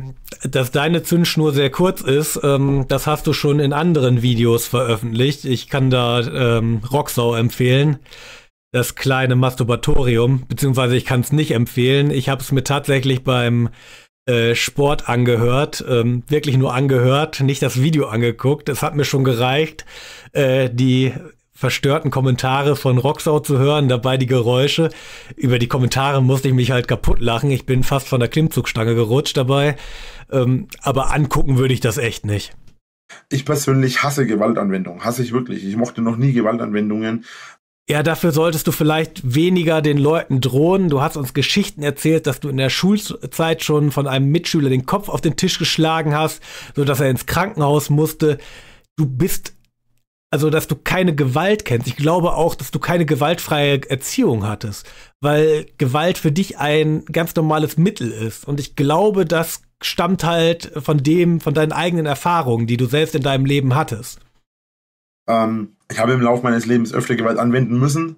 [SPEAKER 1] dass deine Zündschnur sehr kurz ist, ähm, das hast du schon in anderen Videos veröffentlicht. Ich kann da ähm, Rocksau empfehlen, das kleine Masturbatorium, beziehungsweise ich kann es nicht empfehlen. Ich habe es mir tatsächlich beim äh, Sport angehört, ähm, wirklich nur angehört, nicht das Video angeguckt. Es hat mir schon gereicht, äh, die verstörten Kommentare von Rocksau zu hören, dabei die Geräusche. Über die Kommentare musste ich mich halt kaputt lachen. Ich bin fast von der Klimmzugstange gerutscht dabei. Ähm, aber angucken würde ich das echt nicht. Ich persönlich hasse Gewaltanwendungen. Hasse ich wirklich. Ich mochte noch nie Gewaltanwendungen. Ja, dafür solltest du vielleicht weniger den Leuten drohen. Du hast uns Geschichten erzählt, dass du in der Schulzeit schon von einem Mitschüler den Kopf auf den Tisch geschlagen hast, sodass er ins Krankenhaus musste. Du bist also dass du keine Gewalt kennst. Ich glaube auch, dass du keine gewaltfreie Erziehung hattest, weil Gewalt für dich ein ganz normales Mittel ist. Und ich glaube, das stammt halt von dem, von deinen eigenen Erfahrungen, die du selbst in deinem Leben hattest.
[SPEAKER 2] Ähm, ich habe im Laufe meines Lebens öfter Gewalt anwenden müssen.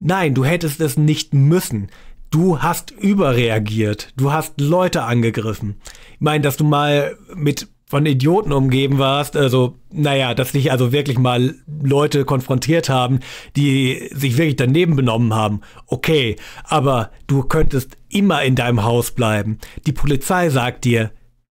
[SPEAKER 1] Nein, du hättest es nicht müssen. Du hast überreagiert. Du hast Leute angegriffen. Ich meine, dass du mal mit von Idioten umgeben warst, also naja, dass dich also wirklich mal Leute konfrontiert haben, die sich wirklich daneben benommen haben. Okay, aber du könntest immer in deinem Haus bleiben. Die Polizei sagt dir,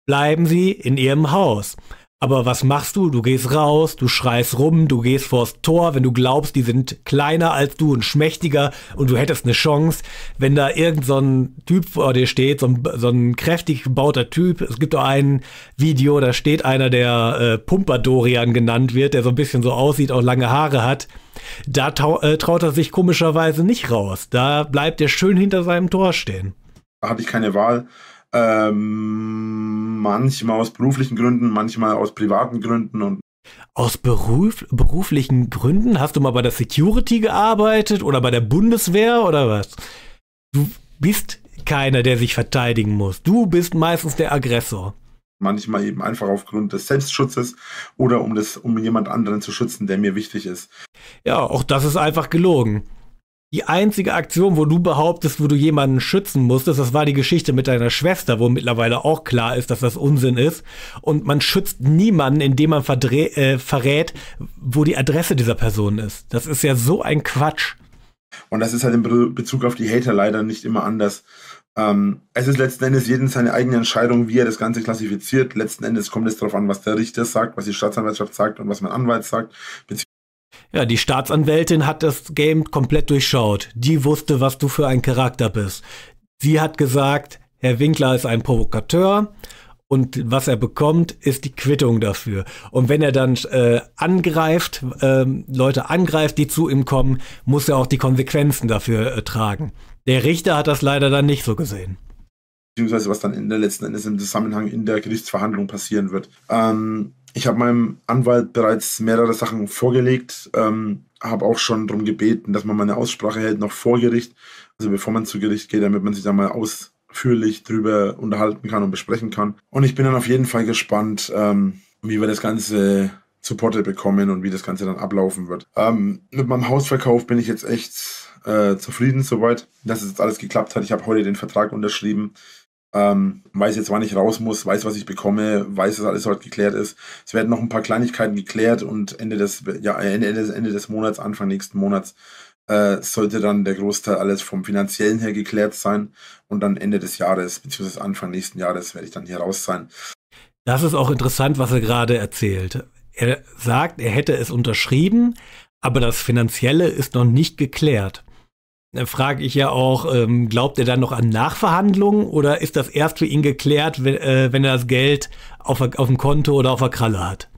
[SPEAKER 1] bleiben Sie in Ihrem Haus. Aber was machst du? Du gehst raus, du schreist rum, du gehst vors Tor, wenn du glaubst, die sind kleiner als du und schmächtiger und du hättest eine Chance, wenn da irgend so ein Typ vor dir steht, so ein, so ein kräftig gebauter Typ. Es gibt doch ein Video, da steht einer, der äh, Pumper Dorian genannt wird, der so ein bisschen so aussieht, auch lange Haare hat. Da äh, traut er sich komischerweise nicht raus. Da bleibt er schön hinter seinem Tor stehen.
[SPEAKER 2] Da habe ich keine Wahl ähm, manchmal aus beruflichen Gründen, manchmal aus privaten Gründen und
[SPEAKER 1] aus Beruf, beruflichen Gründen? Hast du mal bei der Security gearbeitet oder bei der Bundeswehr oder was? Du bist keiner, der sich verteidigen muss. Du bist meistens der Aggressor. Manchmal
[SPEAKER 2] eben einfach aufgrund des Selbstschutzes oder um, das, um jemand anderen zu schützen, der mir wichtig ist.
[SPEAKER 1] Ja, auch das ist einfach gelogen. Die einzige Aktion, wo du behauptest, wo du jemanden schützen musstest, das war die Geschichte mit deiner Schwester, wo mittlerweile auch klar ist, dass das Unsinn ist. Und man schützt niemanden, indem man äh, verrät, wo die Adresse dieser Person ist. Das ist ja so ein Quatsch.
[SPEAKER 2] Und das ist halt in Bezug auf die Hater leider nicht immer anders. Ähm, es ist letzten Endes jeden seine eigene Entscheidung, wie er das Ganze klassifiziert. Letzten Endes kommt es darauf an, was der Richter sagt, was die Staatsanwaltschaft sagt und was mein Anwalt sagt, beziehungsweise
[SPEAKER 1] ja, die Staatsanwältin hat das Game komplett durchschaut. Die wusste, was du für ein Charakter bist. Sie hat gesagt, Herr Winkler ist ein Provokateur und was er bekommt, ist die Quittung dafür. Und wenn er dann äh, angreift, äh, Leute angreift, die zu ihm kommen, muss er auch die Konsequenzen dafür äh, tragen. Der Richter hat das leider dann nicht so gesehen
[SPEAKER 2] beziehungsweise was dann in der letzten Endes im Zusammenhang in der Gerichtsverhandlung passieren wird. Ähm, ich habe meinem Anwalt bereits mehrere Sachen vorgelegt, ähm, habe auch schon darum gebeten, dass man meine Aussprache hält, noch vor Gericht, also bevor man zu Gericht geht, damit man sich da mal ausführlich drüber unterhalten kann und besprechen kann. Und ich bin dann auf jeden Fall gespannt, ähm, wie wir das Ganze zu Potte bekommen und wie das Ganze dann ablaufen wird. Ähm, mit meinem Hausverkauf bin ich jetzt echt äh, zufrieden soweit, dass es jetzt alles geklappt hat. Ich habe heute den Vertrag unterschrieben. Ähm, weiß jetzt, wann ich raus muss, weiß, was ich bekomme, weiß, dass alles heute geklärt ist. Es werden noch ein paar Kleinigkeiten geklärt und Ende des, ja, Ende, des, Ende des Monats, Anfang nächsten Monats, äh, sollte dann der Großteil alles vom Finanziellen her geklärt sein. Und dann Ende des Jahres, beziehungsweise Anfang nächsten Jahres, werde ich dann hier raus sein.
[SPEAKER 1] Das ist auch interessant, was er gerade erzählt. Er sagt, er hätte es unterschrieben, aber das Finanzielle ist noch nicht geklärt. Dann äh, frage ich ja auch, ähm, glaubt er dann noch an Nachverhandlungen oder ist das erst für ihn geklärt, wenn, äh, wenn er das Geld auf, auf dem Konto oder auf der Kralle hat?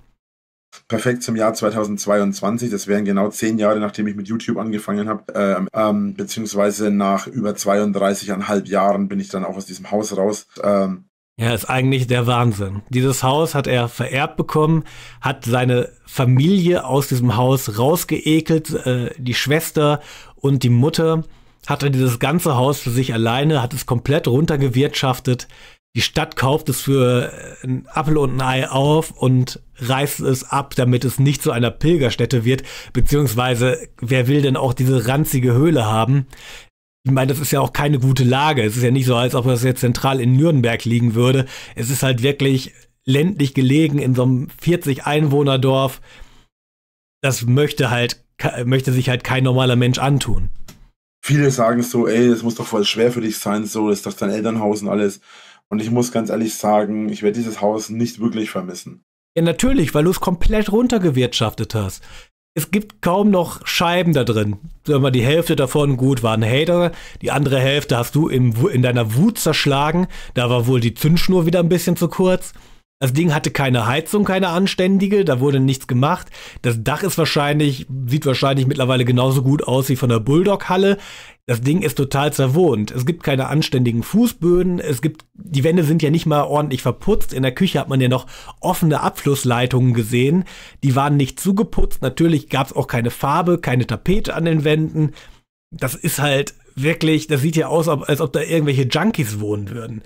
[SPEAKER 2] perfekt zum Jahr 2022. Das wären genau zehn Jahre, nachdem ich mit YouTube angefangen habe. Ähm, ähm, beziehungsweise nach über 32,5 Jahren bin ich dann auch aus diesem Haus raus. Ähm.
[SPEAKER 1] ja, ist eigentlich der Wahnsinn. Dieses Haus hat er vererbt bekommen, hat seine Familie aus diesem Haus rausgeekelt, äh, die Schwester und die Mutter hatte dieses ganze Haus für sich alleine, hat es komplett runtergewirtschaftet. Die Stadt kauft es für äh, ein Apfel und ein Ei auf und reißt es ab, damit es nicht zu einer Pilgerstätte wird. Beziehungsweise, wer will denn auch diese ranzige Höhle haben? Ich meine, das ist ja auch keine gute Lage. Es ist ja nicht so, als ob das jetzt zentral in Nürnberg liegen würde. Es ist halt wirklich ländlich gelegen in so einem 40 einwohner dorf Das möchte halt möchte sich halt kein normaler Mensch antun.
[SPEAKER 2] Viele sagen so, ey, das muss doch voll schwer für dich sein, so, das ist doch dein Elternhaus und alles. Und ich muss ganz ehrlich sagen, ich werde dieses Haus nicht wirklich vermissen.
[SPEAKER 1] Ja, natürlich, weil du es komplett runtergewirtschaftet hast. Es gibt kaum noch Scheiben da drin. Sag mal, die Hälfte davon gut waren Hater, die andere Hälfte hast du in, in deiner Wut zerschlagen. Da war wohl die Zündschnur wieder ein bisschen zu kurz. Das Ding hatte keine Heizung, keine anständige, da wurde nichts gemacht. Das Dach ist wahrscheinlich, sieht wahrscheinlich mittlerweile genauso gut aus wie von der Bulldog-Halle. Das Ding ist total zerwohnt. Es gibt keine anständigen Fußböden. Es gibt, die Wände sind ja nicht mal ordentlich verputzt. In der Küche hat man ja noch offene Abflussleitungen gesehen. Die waren nicht zugeputzt. Natürlich gab es auch keine Farbe, keine Tapete an den Wänden. Das ist halt wirklich, das sieht ja aus, als ob da irgendwelche Junkies wohnen würden.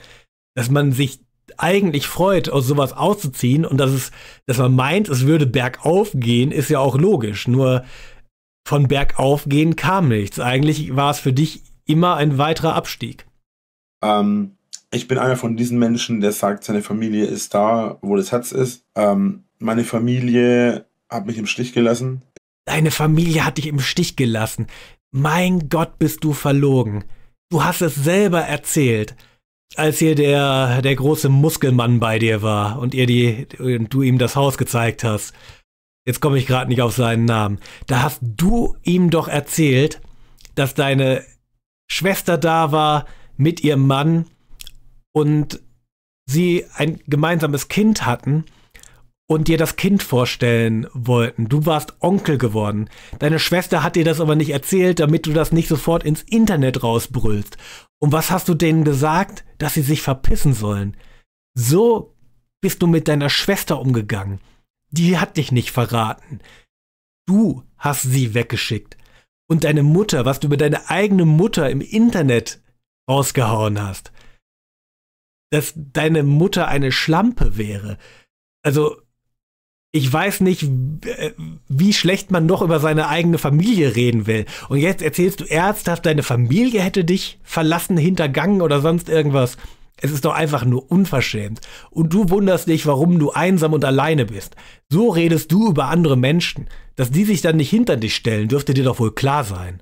[SPEAKER 1] Dass man sich eigentlich freut, aus sowas auszuziehen und dass, es, dass man meint, es würde bergauf gehen, ist ja auch logisch. Nur von bergauf gehen kam nichts. Eigentlich war es für dich immer ein weiterer Abstieg.
[SPEAKER 2] Ähm, ich bin einer von diesen Menschen, der sagt, seine Familie ist da, wo das Herz ist. Ähm, meine Familie hat mich im Stich gelassen.
[SPEAKER 1] Deine Familie hat dich im Stich gelassen. Mein Gott, bist du verlogen. Du hast es selber erzählt als hier der, der große Muskelmann bei dir war und, ihr die, und du ihm das Haus gezeigt hast, jetzt komme ich gerade nicht auf seinen Namen, da hast du ihm doch erzählt, dass deine Schwester da war mit ihrem Mann und sie ein gemeinsames Kind hatten und dir das Kind vorstellen wollten. Du warst Onkel geworden. Deine Schwester hat dir das aber nicht erzählt, damit du das nicht sofort ins Internet rausbrüllst. Und was hast du denen gesagt? Dass sie sich verpissen sollen. So bist du mit deiner Schwester umgegangen. Die hat dich nicht verraten. Du hast sie weggeschickt. Und deine Mutter, was du über deine eigene Mutter im Internet rausgehauen hast, dass deine Mutter eine Schlampe wäre. Also ich weiß nicht, äh, wie schlecht man noch über seine eigene Familie reden will. Und jetzt erzählst du ernsthaft, deine Familie hätte dich verlassen, hintergangen oder sonst irgendwas. Es ist doch einfach nur unverschämt. Und du wunderst dich, warum du einsam und alleine bist. So redest du über andere Menschen. Dass die sich dann nicht hinter dich stellen, dürfte dir doch wohl klar sein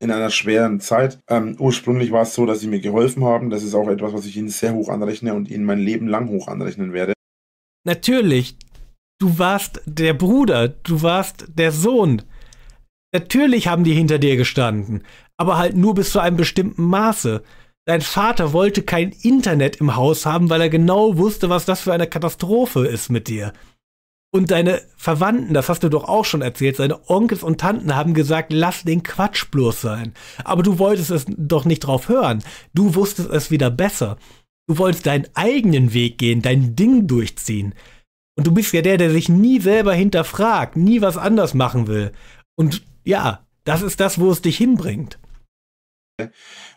[SPEAKER 2] in einer schweren Zeit. Ähm, ursprünglich war es so, dass sie mir geholfen haben. Das ist auch etwas, was ich ihnen sehr hoch anrechne und ihnen mein Leben lang hoch anrechnen werde.
[SPEAKER 1] Natürlich, Du warst der Bruder, du warst der Sohn. Natürlich haben die hinter dir gestanden, aber halt nur bis zu einem bestimmten Maße. Dein Vater wollte kein Internet im Haus haben, weil er genau wusste, was das für eine Katastrophe ist mit dir. Und deine Verwandten, das hast du doch auch schon erzählt, deine Onkels und Tanten haben gesagt, lass den Quatsch bloß sein. Aber du wolltest es doch nicht drauf hören. Du wusstest es wieder besser. Du wolltest deinen eigenen Weg gehen, dein Ding durchziehen. Und du bist ja der, der sich nie selber hinterfragt, nie was anders machen will. Und ja, das ist das, wo es dich hinbringt.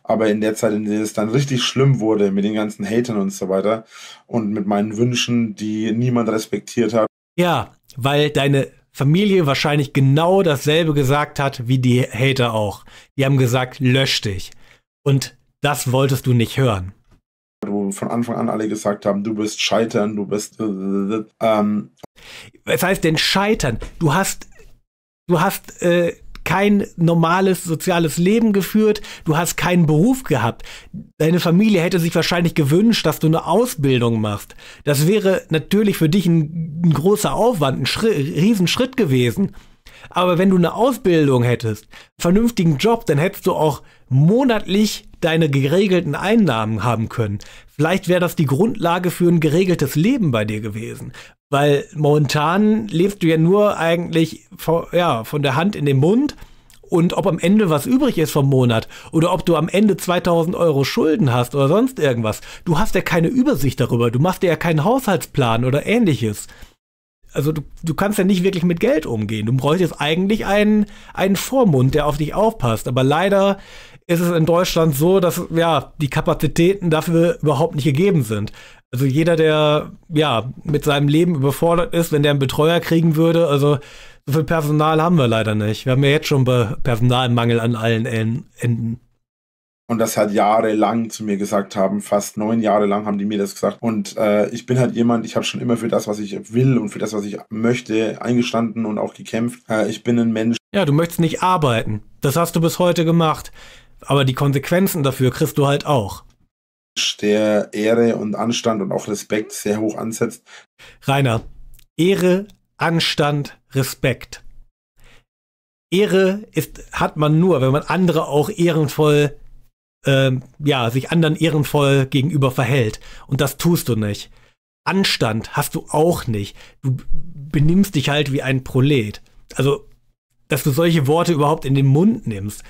[SPEAKER 2] Aber in der Zeit, in der es dann richtig schlimm wurde mit den ganzen Hatern und so weiter und mit meinen Wünschen, die niemand respektiert hat.
[SPEAKER 1] Ja, weil deine Familie wahrscheinlich genau dasselbe gesagt hat wie die Hater auch. Die haben gesagt, lösch dich. Und das wolltest du nicht hören
[SPEAKER 2] wo von Anfang an alle gesagt haben, du wirst scheitern, du wirst. Äh, äh,
[SPEAKER 1] äh, ähm. Was heißt denn scheitern? Du hast, du hast äh, kein normales soziales Leben geführt, du hast keinen Beruf gehabt. Deine Familie hätte sich wahrscheinlich gewünscht, dass du eine Ausbildung machst. Das wäre natürlich für dich ein, ein großer Aufwand, ein, Schritt, ein Riesenschritt gewesen. Aber wenn du eine Ausbildung hättest, vernünftigen Job, dann hättest du auch monatlich deine geregelten Einnahmen haben können. Vielleicht wäre das die Grundlage für ein geregeltes Leben bei dir gewesen. Weil momentan lebst du ja nur eigentlich von, ja, von der Hand in den Mund und ob am Ende was übrig ist vom Monat oder ob du am Ende 2000 Euro Schulden hast oder sonst irgendwas. Du hast ja keine Übersicht darüber, du machst dir ja keinen Haushaltsplan oder ähnliches also du, du kannst ja nicht wirklich mit Geld umgehen. Du bräuchtest eigentlich einen, einen Vormund, der auf dich aufpasst. Aber leider ist es in Deutschland so, dass ja die Kapazitäten dafür überhaupt nicht gegeben sind. Also jeder, der ja mit seinem Leben überfordert ist, wenn der einen Betreuer kriegen würde, also so viel Personal haben wir leider nicht. Wir haben ja jetzt schon Personalmangel an allen Enden
[SPEAKER 2] und das halt jahrelang zu mir gesagt haben. Fast neun Jahre lang haben die mir das gesagt. Und äh, ich bin halt jemand, ich habe schon immer für das, was ich will und für das, was ich möchte, eingestanden und auch gekämpft. Äh, ich bin ein Mensch.
[SPEAKER 1] Ja, du möchtest nicht arbeiten. Das hast du bis heute gemacht. Aber die Konsequenzen dafür kriegst du halt auch.
[SPEAKER 2] Der Ehre und Anstand und auch Respekt sehr hoch ansetzt.
[SPEAKER 1] Rainer, Ehre, Anstand, Respekt. Ehre ist, hat man nur, wenn man andere auch ehrenvoll ähm, ja, sich anderen ehrenvoll gegenüber verhält. Und das tust du nicht. Anstand hast du auch nicht. Du benimmst dich halt wie ein Prolet. Also, dass du solche Worte überhaupt in den Mund nimmst.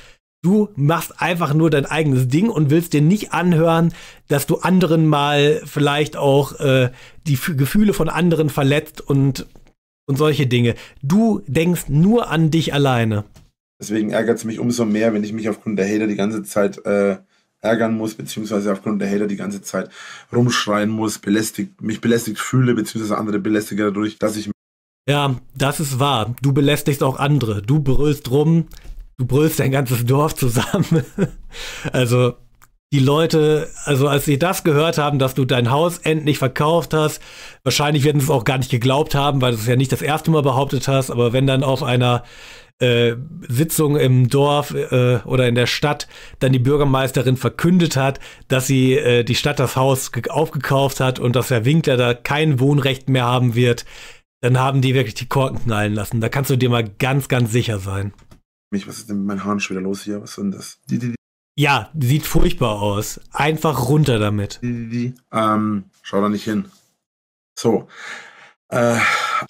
[SPEAKER 1] Du machst einfach nur dein eigenes Ding und willst dir nicht anhören, dass du anderen mal vielleicht auch äh, die F Gefühle von anderen verletzt und, und solche Dinge. Du denkst nur an dich alleine.
[SPEAKER 2] Deswegen ärgert es mich umso mehr, wenn ich mich aufgrund der Hater die ganze Zeit äh, ärgern muss, beziehungsweise aufgrund der Hater die ganze Zeit rumschreien muss, belästigt, mich belästigt fühle, beziehungsweise andere belästige dadurch, dass ich.
[SPEAKER 1] Ja, das ist wahr. Du belästigst auch andere. Du brüllst rum, du brüllst dein ganzes Dorf zusammen. also, die Leute, also als sie das gehört haben, dass du dein Haus endlich verkauft hast, wahrscheinlich werden sie es auch gar nicht geglaubt haben, weil du es ja nicht das erste Mal behauptet hast, aber wenn dann auf einer äh, Sitzung im Dorf äh, oder in der Stadt dann die Bürgermeisterin verkündet hat, dass sie äh, die Stadt das Haus aufgekauft hat und dass Herr Winkler da kein Wohnrecht mehr haben wird, dann haben die wirklich die Korken knallen lassen. Da kannst du dir mal ganz, ganz sicher sein.
[SPEAKER 2] Mich, was ist denn mit meinem Haaren schon wieder los hier? Was ist denn das?
[SPEAKER 1] Die, die, die. Ja, sieht furchtbar aus. Einfach runter damit.
[SPEAKER 2] Ähm, schau da nicht hin. So, äh,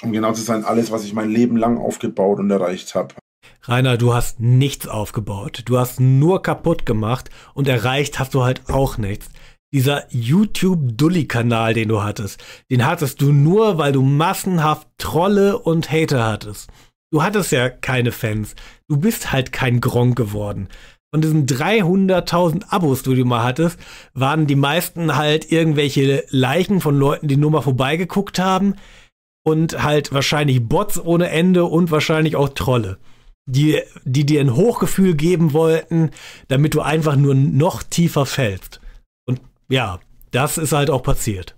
[SPEAKER 2] um genau zu sein, alles, was ich mein Leben lang aufgebaut und erreicht habe.
[SPEAKER 1] Rainer, du hast nichts aufgebaut. Du hast nur kaputt gemacht und erreicht hast du halt auch nichts. Dieser YouTube-Dulli-Kanal, den du hattest, den hattest du nur, weil du massenhaft Trolle und Hater hattest. Du hattest ja keine Fans. Du bist halt kein Gronk geworden. Von diesen 300.000 Abos, die du mal hattest, waren die meisten halt irgendwelche Leichen von Leuten, die nur mal vorbeigeguckt haben und halt wahrscheinlich Bots ohne Ende und wahrscheinlich auch Trolle, die, die dir ein Hochgefühl geben wollten, damit du einfach nur noch tiefer fällst. Und ja, das ist halt auch passiert.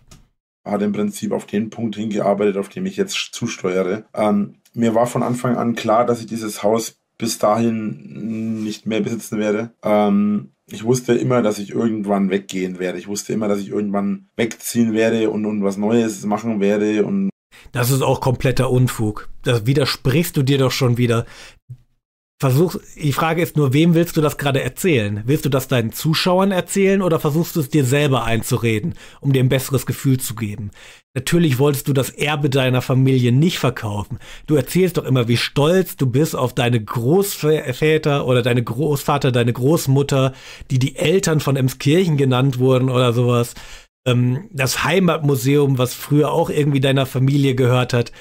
[SPEAKER 2] Hat im Prinzip auf den Punkt hingearbeitet, auf den ich jetzt zusteuere. Ähm, mir war von Anfang an klar, dass ich dieses Haus bis dahin nicht mehr besitzen werde. Ähm, ich wusste immer, dass ich irgendwann weggehen werde. Ich wusste immer, dass ich irgendwann wegziehen werde und, und was Neues machen werde und
[SPEAKER 1] das ist auch kompletter Unfug. Da widersprichst du dir doch schon wieder. Versuch, die Frage ist nur, wem willst du das gerade erzählen? Willst du das deinen Zuschauern erzählen oder versuchst du es dir selber einzureden, um dir ein besseres Gefühl zu geben? Natürlich wolltest du das Erbe deiner Familie nicht verkaufen. Du erzählst doch immer, wie stolz du bist auf deine Großväter oder deine Großvater, deine Großmutter, die die Eltern von Emskirchen genannt wurden oder sowas ähm, das Heimatmuseum, was früher auch irgendwie deiner Familie gehört hat.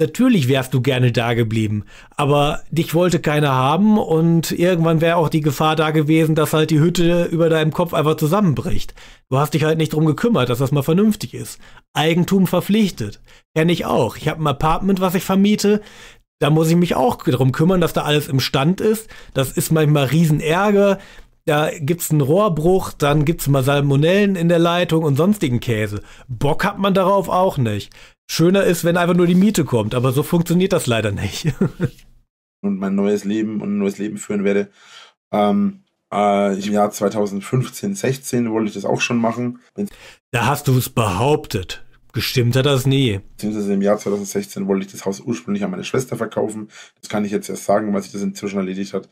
[SPEAKER 1] Natürlich wärst du gerne da geblieben, aber dich wollte keiner haben und irgendwann wäre auch die Gefahr da gewesen, dass halt die Hütte über deinem Kopf einfach zusammenbricht. Du hast dich halt nicht drum gekümmert, dass das mal vernünftig ist. Eigentum verpflichtet. Kenne ich auch. Ich habe ein Apartment, was ich vermiete. Da muss ich mich auch darum kümmern, dass da alles im Stand ist. Das ist manchmal Riesenärger da es einen Rohrbruch, dann gibt es mal Salmonellen in der Leitung und sonstigen Käse. Bock hat man darauf auch nicht. Schöner ist, wenn einfach nur die Miete kommt, aber so funktioniert das leider nicht.
[SPEAKER 2] und mein neues Leben und ein neues Leben führen werde. Ähm, äh, Im Jahr 2015, 16
[SPEAKER 1] wollte ich das auch schon machen. Da hast du es behauptet. Gestimmt hat das nie.
[SPEAKER 2] Beziehungsweise im Jahr 2016 wollte ich das Haus ursprünglich an meine Schwester verkaufen. Das kann ich jetzt erst sagen, weil sich das inzwischen erledigt hat.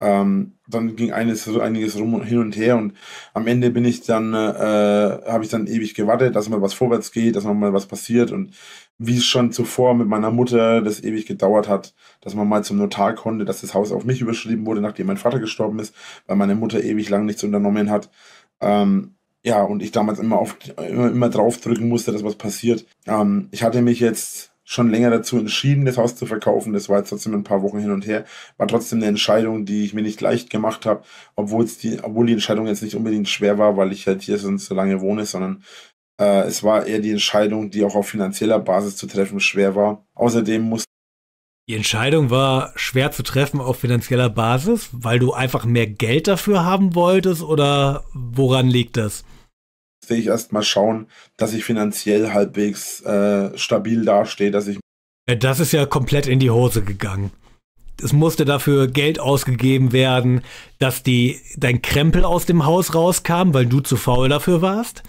[SPEAKER 2] Ähm, dann ging eines, einiges rum und hin und her und am Ende bin ich dann, äh, habe ich dann ewig gewartet, dass mal was vorwärts geht, dass mal was passiert und wie es schon zuvor mit meiner Mutter das ewig gedauert hat, dass man mal zum Notar konnte, dass das Haus auf mich überschrieben wurde, nachdem mein Vater gestorben ist, weil meine Mutter ewig lang nichts unternommen hat. Ähm, ja, und ich damals immer, auf, immer, immer drauf drücken musste, dass was passiert. Ähm, ich hatte mich jetzt schon länger dazu entschieden, das Haus zu verkaufen. Das war jetzt trotzdem ein paar Wochen hin und her. War trotzdem eine Entscheidung, die ich mir nicht leicht gemacht habe, obwohl die, obwohl die Entscheidung jetzt nicht unbedingt schwer war, weil ich halt hier sonst so lange wohne, sondern äh, es war eher die Entscheidung, die auch auf finanzieller Basis zu treffen schwer war. Außerdem musste
[SPEAKER 1] die Entscheidung war schwer zu treffen auf finanzieller Basis, weil du einfach mehr Geld dafür haben wolltest oder woran liegt das?
[SPEAKER 2] will ich erstmal schauen, dass ich finanziell halbwegs äh, stabil dastehe, dass ich.
[SPEAKER 1] Das ist ja komplett in die Hose gegangen. Es musste dafür Geld ausgegeben werden, dass die, dein Krempel aus dem Haus rauskam, weil du zu faul dafür warst.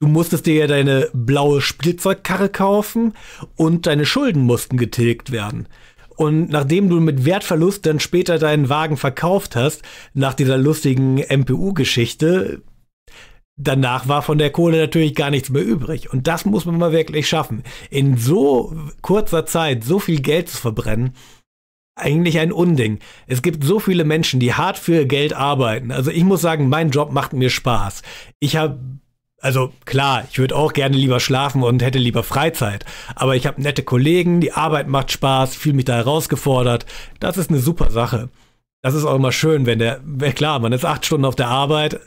[SPEAKER 1] Du musstest dir ja deine blaue Spielzeugkarre kaufen und deine Schulden mussten getilgt werden. Und nachdem du mit Wertverlust dann später deinen Wagen verkauft hast, nach dieser lustigen MPU-Geschichte, danach war von der Kohle natürlich gar nichts mehr übrig. Und das muss man mal wirklich schaffen. In so kurzer Zeit so viel Geld zu verbrennen, eigentlich ein Unding. Es gibt so viele Menschen, die hart für Geld arbeiten. Also ich muss sagen, mein Job macht mir Spaß. Ich habe also klar, ich würde auch gerne lieber schlafen und hätte lieber Freizeit. Aber ich habe nette Kollegen, die Arbeit macht Spaß, fühle mich da herausgefordert. Das ist eine super Sache das ist auch immer schön, wenn der, klar, man ist acht Stunden auf der Arbeit,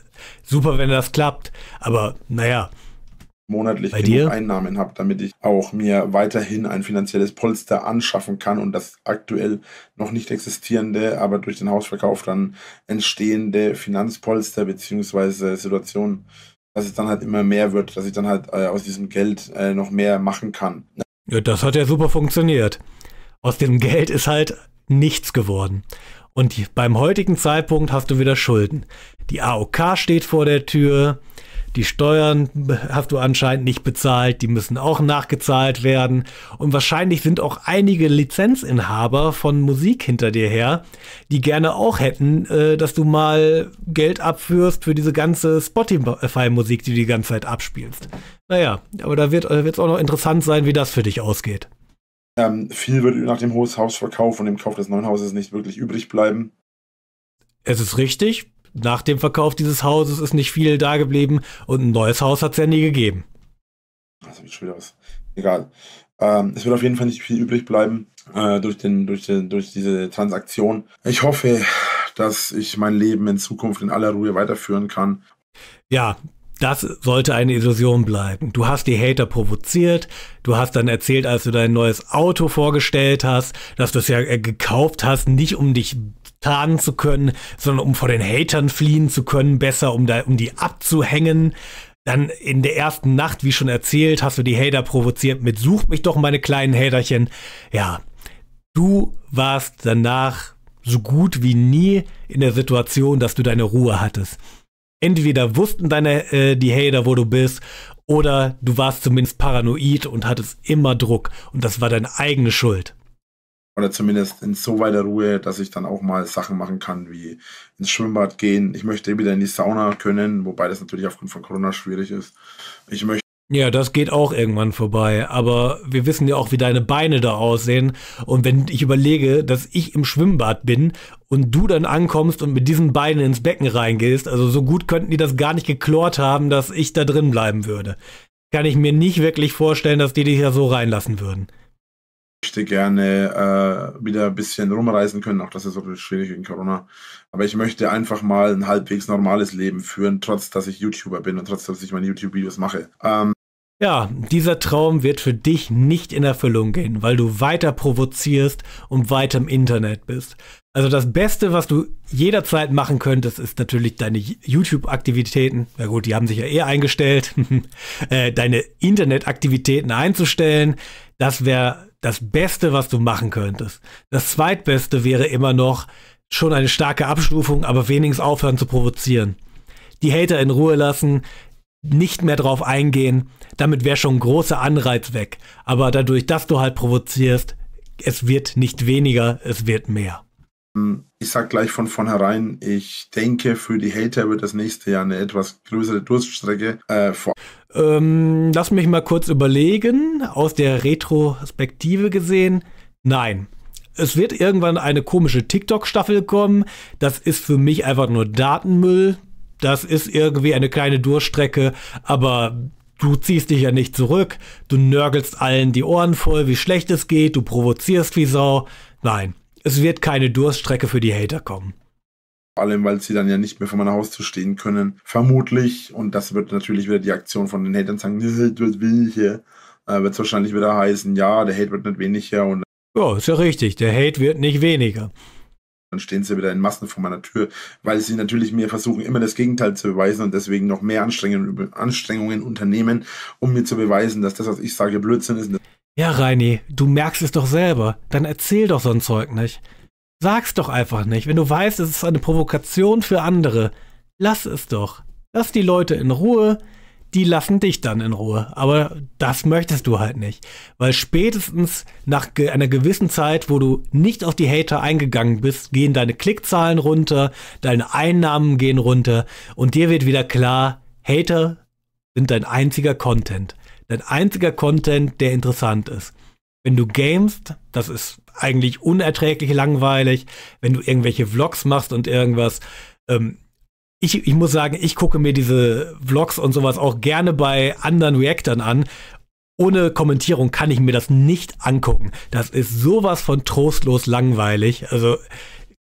[SPEAKER 1] super, wenn das klappt, aber naja. Monatlich Bei genug dir?
[SPEAKER 2] Einnahmen habe, damit ich auch mir weiterhin ein finanzielles Polster anschaffen kann und das aktuell noch nicht existierende, aber durch den Hausverkauf dann entstehende Finanzpolster bzw. Situation, dass es dann halt immer mehr wird, dass ich dann halt äh, aus diesem Geld äh, noch mehr machen kann.
[SPEAKER 1] Ja, das hat ja super funktioniert. Aus dem Geld ist halt nichts geworden. Und die, beim heutigen Zeitpunkt hast du wieder Schulden. Die AOK steht vor der Tür. Die Steuern hast du anscheinend nicht bezahlt, die müssen auch nachgezahlt werden. Und wahrscheinlich sind auch einige Lizenzinhaber von Musik hinter dir her, die gerne auch hätten, äh, dass du mal Geld abführst für diese ganze Spotify-Musik, die du die ganze Zeit abspielst. Naja, aber da wird es äh, auch noch interessant sein, wie das für dich ausgeht.
[SPEAKER 2] Ähm, viel wird nach dem Hausverkauf und dem Kauf des neuen Hauses nicht wirklich übrig
[SPEAKER 1] bleiben. Es ist richtig. Nach dem Verkauf dieses Hauses ist nicht viel da geblieben und ein neues Haus hat es ja nie gegeben.
[SPEAKER 2] Also wie schwer das. was. Egal. Ähm, es wird auf jeden Fall nicht viel übrig bleiben äh, durch, den, durch, den, durch diese Transaktion. Ich hoffe, dass ich mein Leben in Zukunft in aller Ruhe weiterführen kann.
[SPEAKER 1] Ja, das sollte eine Illusion bleiben. Du hast die Hater provoziert, du hast dann erzählt, als du dein neues Auto vorgestellt hast, dass du es ja äh, gekauft hast, nicht um dich tarnen zu können, sondern um vor den Hatern fliehen zu können, besser, um, da, um die abzuhängen. Dann in der ersten Nacht, wie schon erzählt, hast du die Hater provoziert mit Such mich doch meine kleinen Haterchen. Ja, du warst danach so gut wie nie in der Situation, dass du deine Ruhe hattest entweder wussten deine äh, die Hater, wo du bist, oder du warst zumindest paranoid und hattest immer Druck und das war deine eigene Schuld.
[SPEAKER 2] Oder zumindest in so weiter Ruhe, dass ich dann auch mal Sachen machen kann, wie ins Schwimmbad gehen. Ich möchte wieder in die Sauna können, wobei das natürlich aufgrund von Corona schwierig ist. Ich möchte ja, das geht auch
[SPEAKER 1] irgendwann vorbei. Aber wir wissen ja auch, wie deine Beine da aussehen. Und wenn ich überlege, dass ich im Schwimmbad bin und du dann ankommst und mit diesen Beinen ins Becken reingehst, also so gut könnten die das gar nicht geklort haben, dass ich da drin bleiben würde. Kann ich mir nicht wirklich vorstellen, dass die dich ja so reinlassen würden.
[SPEAKER 2] Ich möchte gerne äh, wieder ein bisschen rumreisen können, auch das ist so schwierig wegen Corona. Aber ich möchte einfach mal ein halbwegs normales Leben führen, trotz dass ich YouTuber bin und trotz dass ich meine YouTube-Videos mache. Ähm,
[SPEAKER 1] ja, dieser Traum wird für dich nicht in Erfüllung gehen, weil du weiter provozierst und weiter im Internet bist. Also das Beste, was du jederzeit machen könntest, ist natürlich deine YouTube-Aktivitäten, na gut, die haben sich ja eher eingestellt, äh, deine Internet-Aktivitäten einzustellen. Das wäre das Beste, was du machen könntest. Das Zweitbeste wäre immer noch schon eine starke Abstufung, aber wenigstens aufhören zu provozieren die Hater in Ruhe lassen, nicht mehr drauf eingehen. Damit wäre schon ein großer Anreiz weg. Aber dadurch, dass du halt provozierst, es wird nicht weniger, es wird mehr.
[SPEAKER 2] Ähm, ich sag gleich von vornherein, ich denke, für die Hater wird das nächste Jahr eine etwas größere
[SPEAKER 1] Durststrecke äh, vor. Ähm, lass mich mal kurz überlegen, aus der Retrospektive gesehen, nein. Es wird irgendwann eine komische TikTok-Staffel kommen. Das ist für mich einfach nur Datenmüll das ist irgendwie eine kleine Durchstrecke, aber du ziehst dich ja nicht zurück, du nörgelst allen die Ohren voll, wie schlecht es geht, du provozierst wie Sau. Nein, es wird keine Durststrecke für die Hater kommen.
[SPEAKER 2] Vor allem, weil sie dann ja nicht mehr vor meiner Haustür stehen können. Vermutlich, und das wird natürlich wieder die Aktion von den Hatern sagen, Hate wird weniger. Äh, wird es wahrscheinlich wieder heißen, ja, der Hate wird nicht weniger. Und
[SPEAKER 1] ja, ist ja richtig, der Hate wird nicht weniger dann
[SPEAKER 2] stehen sie wieder in Massen vor meiner Tür, weil sie natürlich mir versuchen, immer das Gegenteil zu beweisen und deswegen noch mehr Anstrengungen, Anstrengungen unternehmen, um mir zu beweisen, dass das, was ich sage, Blödsinn ist.
[SPEAKER 1] Ja, Reini, du merkst es doch selber. Dann erzähl doch so ein Zeug nicht. Sag's doch einfach nicht. Wenn du weißt, es ist eine Provokation für andere, lass es doch. Lass die Leute in Ruhe die lassen dich dann in Ruhe. Aber das möchtest du halt nicht. Weil spätestens nach ge einer gewissen Zeit, wo du nicht auf die Hater eingegangen bist, gehen deine Klickzahlen runter, deine Einnahmen gehen runter und dir wird wieder klar, Hater sind dein einziger Content. Dein einziger Content, der interessant ist. Wenn du gamest, das ist eigentlich unerträglich langweilig. Wenn du irgendwelche Vlogs machst und irgendwas, ähm, ich, ich muss sagen, ich gucke mir diese Vlogs und sowas auch gerne bei anderen Reactern an. Ohne Kommentierung kann ich mir das nicht angucken. Das ist sowas von trostlos langweilig, also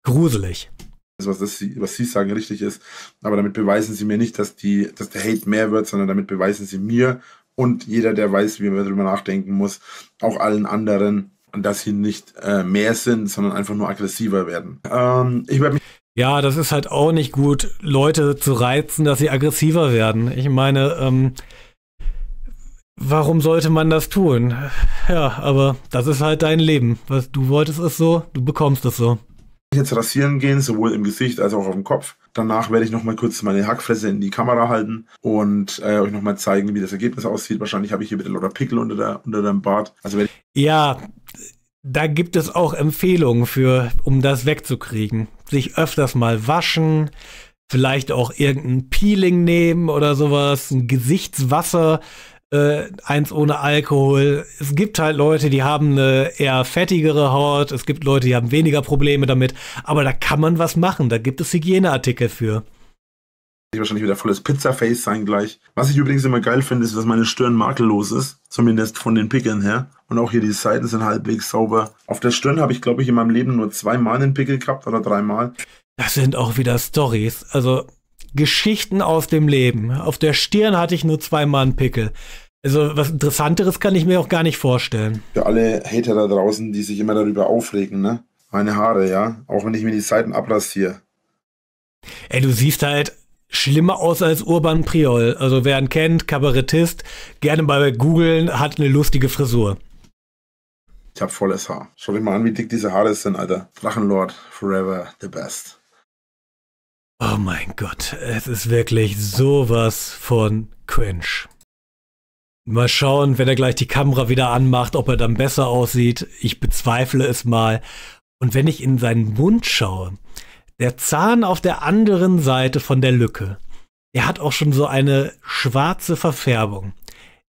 [SPEAKER 1] gruselig.
[SPEAKER 2] Also, was, das, was Sie sagen, richtig ist. Aber damit beweisen Sie mir nicht, dass, die, dass der Hate mehr wird, sondern damit beweisen Sie mir und jeder, der weiß, wie man darüber nachdenken muss, auch allen anderen, dass sie nicht äh, mehr sind, sondern einfach nur aggressiver werden. Ähm,
[SPEAKER 1] ich werde mich ja, das ist halt auch nicht gut, Leute zu reizen, dass sie aggressiver werden. Ich meine, ähm, warum sollte man das tun? Ja, aber das ist halt dein Leben. Was du wolltest es so, du bekommst es so. Jetzt
[SPEAKER 2] rasieren gehen, sowohl im Gesicht als auch auf dem Kopf. Danach werde ich nochmal kurz meine Hackfresse in die Kamera halten und äh, euch nochmal zeigen, wie das Ergebnis aussieht. Wahrscheinlich habe ich hier wieder lauter Pickel unter, der, unter deinem Bart. Also
[SPEAKER 1] ja, da gibt es auch Empfehlungen für, um das wegzukriegen sich öfters mal waschen, vielleicht auch irgendein Peeling nehmen oder sowas, ein Gesichtswasser, äh, eins ohne Alkohol. Es gibt halt Leute, die haben eine eher fettigere Haut, es gibt Leute, die haben weniger Probleme damit, aber da kann man was machen, da gibt es Hygieneartikel für.
[SPEAKER 2] Ich wahrscheinlich wieder volles Pizza-Face sein gleich. Was ich übrigens immer geil finde, ist, dass meine Stirn makellos ist, zumindest von den Pickern her. Und auch hier die Seiten sind halbwegs sauber. Auf der Stirn habe ich, glaube ich, in meinem Leben nur zweimal einen Pickel gehabt oder
[SPEAKER 1] dreimal. Das sind auch wieder Stories. Also Geschichten aus dem Leben. Auf der Stirn hatte ich nur zweimal einen Pickel. Also was Interessanteres kann ich mir auch gar nicht vorstellen.
[SPEAKER 2] Für alle Hater da draußen, die sich immer darüber aufregen, ne? Meine Haare, ja. Auch wenn ich mir die Seiten abrasiere.
[SPEAKER 1] Ey, du siehst halt schlimmer aus als Urban Priol. Also wer ihn kennt, Kabarettist, gerne mal googeln, hat eine lustige Frisur.
[SPEAKER 2] Ich habe volles Haar. Schau dich mal an, wie dick diese Haare sind, Alter. Drachenlord, forever
[SPEAKER 1] the best. Oh mein Gott, es ist wirklich sowas von cringe. Mal schauen, wenn er gleich die Kamera wieder anmacht, ob er dann besser aussieht. Ich bezweifle es mal. Und wenn ich in seinen Mund schaue, der Zahn auf der anderen Seite von der Lücke, der hat auch schon so eine schwarze Verfärbung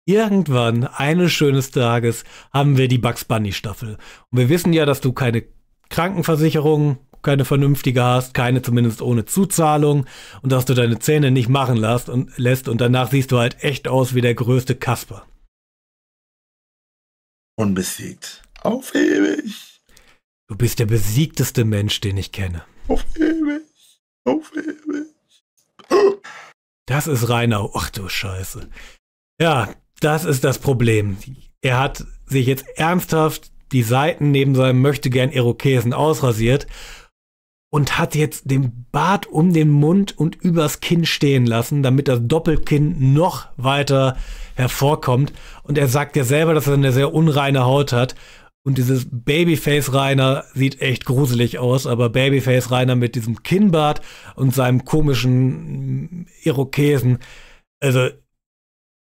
[SPEAKER 1] irgendwann, eines schönen Tages, haben wir die Bugs Bunny Staffel. Und wir wissen ja, dass du keine Krankenversicherung, keine vernünftige hast, keine zumindest ohne Zuzahlung und dass du deine Zähne nicht machen lässt und, lässt und danach siehst du halt echt aus wie der größte Kasper. Unbesiegt. Auf ewig. Du bist der besiegteste Mensch, den ich kenne. Auf ewig. Auf ewig. Das ist Reinau. Ach du Scheiße. Ja, das ist das Problem. Er hat sich jetzt ernsthaft die Seiten neben seinem Möchtegern Irokesen ausrasiert und hat jetzt den Bart um den Mund und übers Kinn stehen lassen, damit das Doppelkinn noch weiter hervorkommt. Und er sagt ja selber, dass er eine sehr unreine Haut hat. Und dieses Babyface-Reiner sieht echt gruselig aus, aber Babyface-Reiner mit diesem Kinnbart und seinem komischen Irokesen, also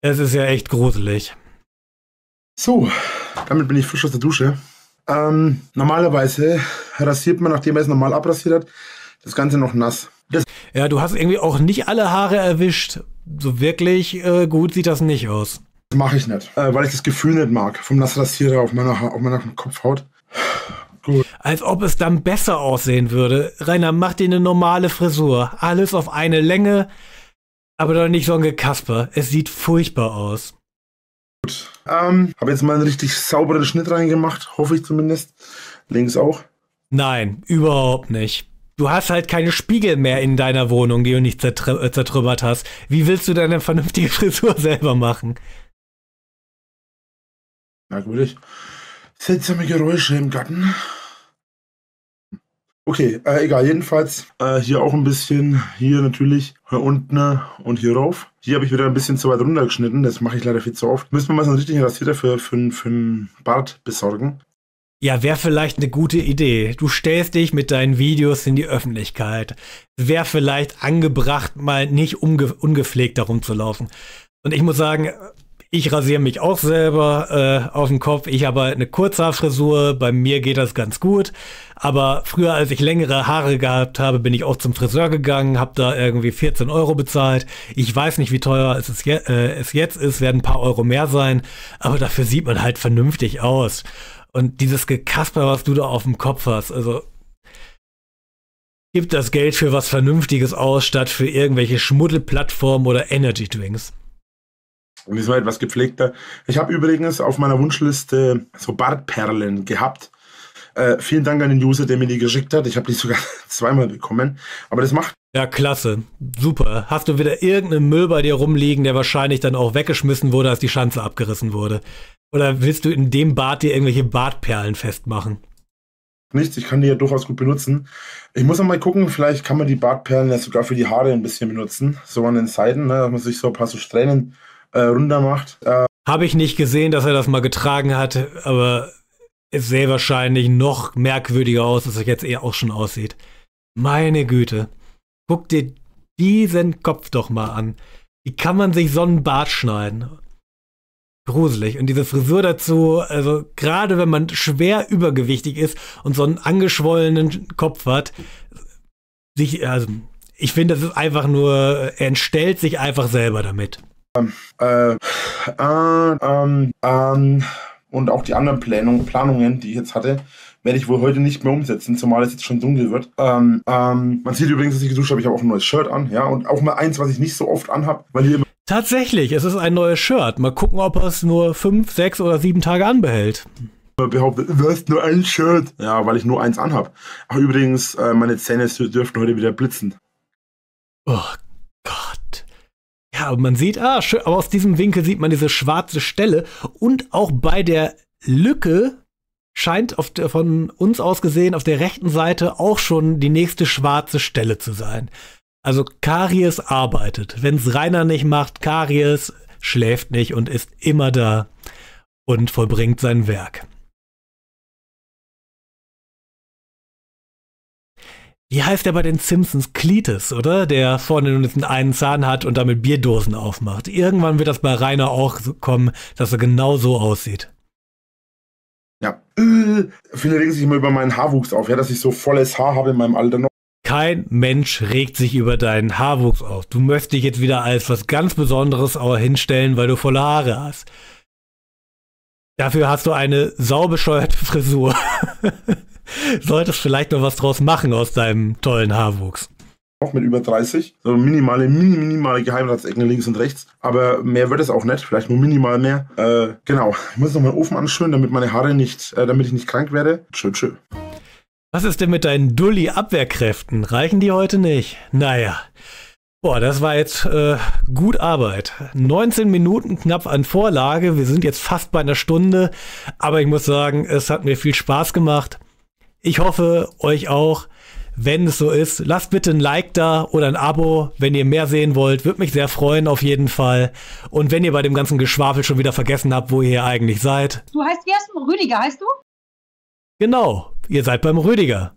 [SPEAKER 1] es ist ja echt gruselig. So, damit
[SPEAKER 2] bin ich frisch aus der Dusche. Ähm, normalerweise rasiert man, nachdem man es normal abrasiert hat,
[SPEAKER 1] das Ganze noch nass. Das ja, du hast irgendwie auch nicht alle Haare erwischt. So wirklich äh, gut sieht das nicht aus. Das mache ich nicht, äh, weil ich das Gefühl nicht mag, vom Nassrasierer auf meiner, auf meiner Kopfhaut. Gut. Als ob es dann besser aussehen würde. Rainer, mach dir eine normale Frisur. Alles auf eine Länge, aber doch nicht so Kasper. Es sieht furchtbar aus. Gut. Ähm, habe jetzt mal
[SPEAKER 2] einen richtig sauberen Schnitt reingemacht, hoffe ich zumindest. Links auch.
[SPEAKER 1] Nein, überhaupt nicht. Du hast halt keine Spiegel mehr in deiner Wohnung, die du nicht zertrü äh, zertrümmert hast. Wie willst du deine vernünftige Frisur selber machen?
[SPEAKER 2] Merkwürdig. Seltsame Geräusche im Garten.
[SPEAKER 1] Okay, äh, egal,
[SPEAKER 2] jedenfalls äh, hier auch ein bisschen, hier natürlich, hier unten ne, und hier rauf. Hier habe ich wieder ein bisschen zu weit runtergeschnitten, das mache ich leider viel zu oft. Müssen wir mal so einen richtigen Rasierer für, für, für einen Bart besorgen.
[SPEAKER 1] Ja, wäre vielleicht eine gute Idee. Du stellst dich mit deinen Videos in die Öffentlichkeit. Wäre vielleicht angebracht, mal nicht unge ungepflegt darum zu laufen. Und ich muss sagen, ich rasiere mich auch selber äh, auf dem Kopf. Ich habe halt eine Kurzhaarfrisur. Bei mir geht das ganz gut. Aber früher, als ich längere Haare gehabt habe, bin ich auch zum Friseur gegangen, habe da irgendwie 14 Euro bezahlt. Ich weiß nicht, wie teuer es, ist, äh, es jetzt ist, werden ein paar Euro mehr sein. Aber dafür sieht man halt vernünftig aus. Und dieses Gekasper, was du da auf dem Kopf hast, also gib das Geld für was Vernünftiges aus, statt für irgendwelche Schmuddelplattformen oder Energy Drinks.
[SPEAKER 2] Und ist diesmal etwas gepflegter. Ich habe übrigens auf meiner Wunschliste so Bartperlen gehabt. Äh, vielen Dank an den User, der mir die geschickt hat. Ich habe die sogar
[SPEAKER 1] zweimal bekommen. Aber das macht. Ja, klasse. Super. Hast du wieder irgendeinen Müll bei dir rumliegen, der wahrscheinlich dann auch weggeschmissen wurde, als die Schanze abgerissen wurde? Oder willst du in dem Bart dir irgendwelche Bartperlen festmachen?
[SPEAKER 2] Nichts, ich kann die ja durchaus gut benutzen. Ich muss noch mal gucken, vielleicht kann man die Bartperlen ja sogar für die Haare ein bisschen benutzen. So an den Seiten, ne? dass man sich so ein paar so Strähnen äh, runter macht.
[SPEAKER 1] Äh, Habe ich nicht gesehen, dass er das mal getragen hat, aber es sähe wahrscheinlich noch merkwürdiger aus, als es jetzt eher auch schon aussieht. Meine Güte. Guck dir diesen Kopf doch mal an. Wie kann man sich so einen Bart schneiden? gruselig. Und diese Frisur dazu, also gerade wenn man schwer übergewichtig ist und so einen angeschwollenen Kopf hat, sich, also ich finde, das ist einfach nur, er entstellt sich einfach selber damit.
[SPEAKER 2] Ähm, äh, äh, ähm, ähm, und auch die anderen Planung, Planungen, die ich jetzt hatte, werde ich wohl heute nicht mehr umsetzen, zumal es jetzt schon dunkel wird. Ähm, ähm, man sieht übrigens, dass ich geduscht habe, ich habe auch ein neues Shirt an, ja, und auch mal eins, was ich nicht so oft anhab, weil hier immer
[SPEAKER 1] Tatsächlich, es ist ein neues Shirt. Mal gucken, ob es nur fünf, sechs oder sieben Tage anbehält
[SPEAKER 2] äh, behauptet, du hast nur ein Shirt. Ja, weil ich nur eins anhab. Ach, übrigens, äh, meine Zähne dürften heute wieder blitzen.
[SPEAKER 1] Oh ja, und man sieht, ah, schön, aber aus diesem Winkel sieht man diese schwarze Stelle. Und auch bei der Lücke scheint auf der, von uns aus gesehen auf der rechten Seite auch schon die nächste schwarze Stelle zu sein. Also Karies arbeitet. Wenn es Rainer nicht macht, Karies schläft nicht und ist immer da und vollbringt sein Werk. wie heißt der bei den Simpsons? Cletus, oder? Der vorne nur einen Zahn hat und damit Bierdosen aufmacht. Irgendwann wird das bei Rainer auch kommen, dass er genau so aussieht.
[SPEAKER 2] Ja. Äh, viele regen sich immer über meinen Haarwuchs auf, ja, dass ich so volles Haar habe in meinem Alter noch.
[SPEAKER 1] Kein Mensch regt sich über deinen Haarwuchs auf. Du möchtest dich jetzt wieder als was ganz Besonderes hinstellen, weil du volle Haare hast. Dafür hast du eine saubescheuerte Frisur. solltest vielleicht noch was draus machen aus deinem tollen Haarwuchs.
[SPEAKER 2] Auch mit über 30. So minimale, mini, minimale Geheimratsecken links und rechts. Aber mehr wird es auch nicht. Vielleicht nur minimal mehr. Äh, genau. Ich muss noch meinen Ofen anschwören, damit meine Haare nicht, äh, damit ich nicht krank werde. Tschö, tschö.
[SPEAKER 1] Was ist denn mit deinen Dulli-Abwehrkräften? Reichen die heute nicht? Naja. Boah, das war jetzt äh, gut Arbeit. 19 Minuten knapp an Vorlage. Wir sind jetzt fast bei einer Stunde. Aber ich muss sagen, es hat mir viel Spaß gemacht. Ich hoffe, euch auch. Wenn es so ist, lasst bitte ein Like da oder ein Abo, wenn ihr mehr sehen wollt. Würde mich sehr freuen, auf jeden Fall. Und wenn ihr bei dem ganzen Geschwafel schon wieder vergessen habt, wo ihr hier eigentlich seid. Du heißt, wie heißt du? Rüdiger, heißt du? Genau, ihr seid beim Rüdiger.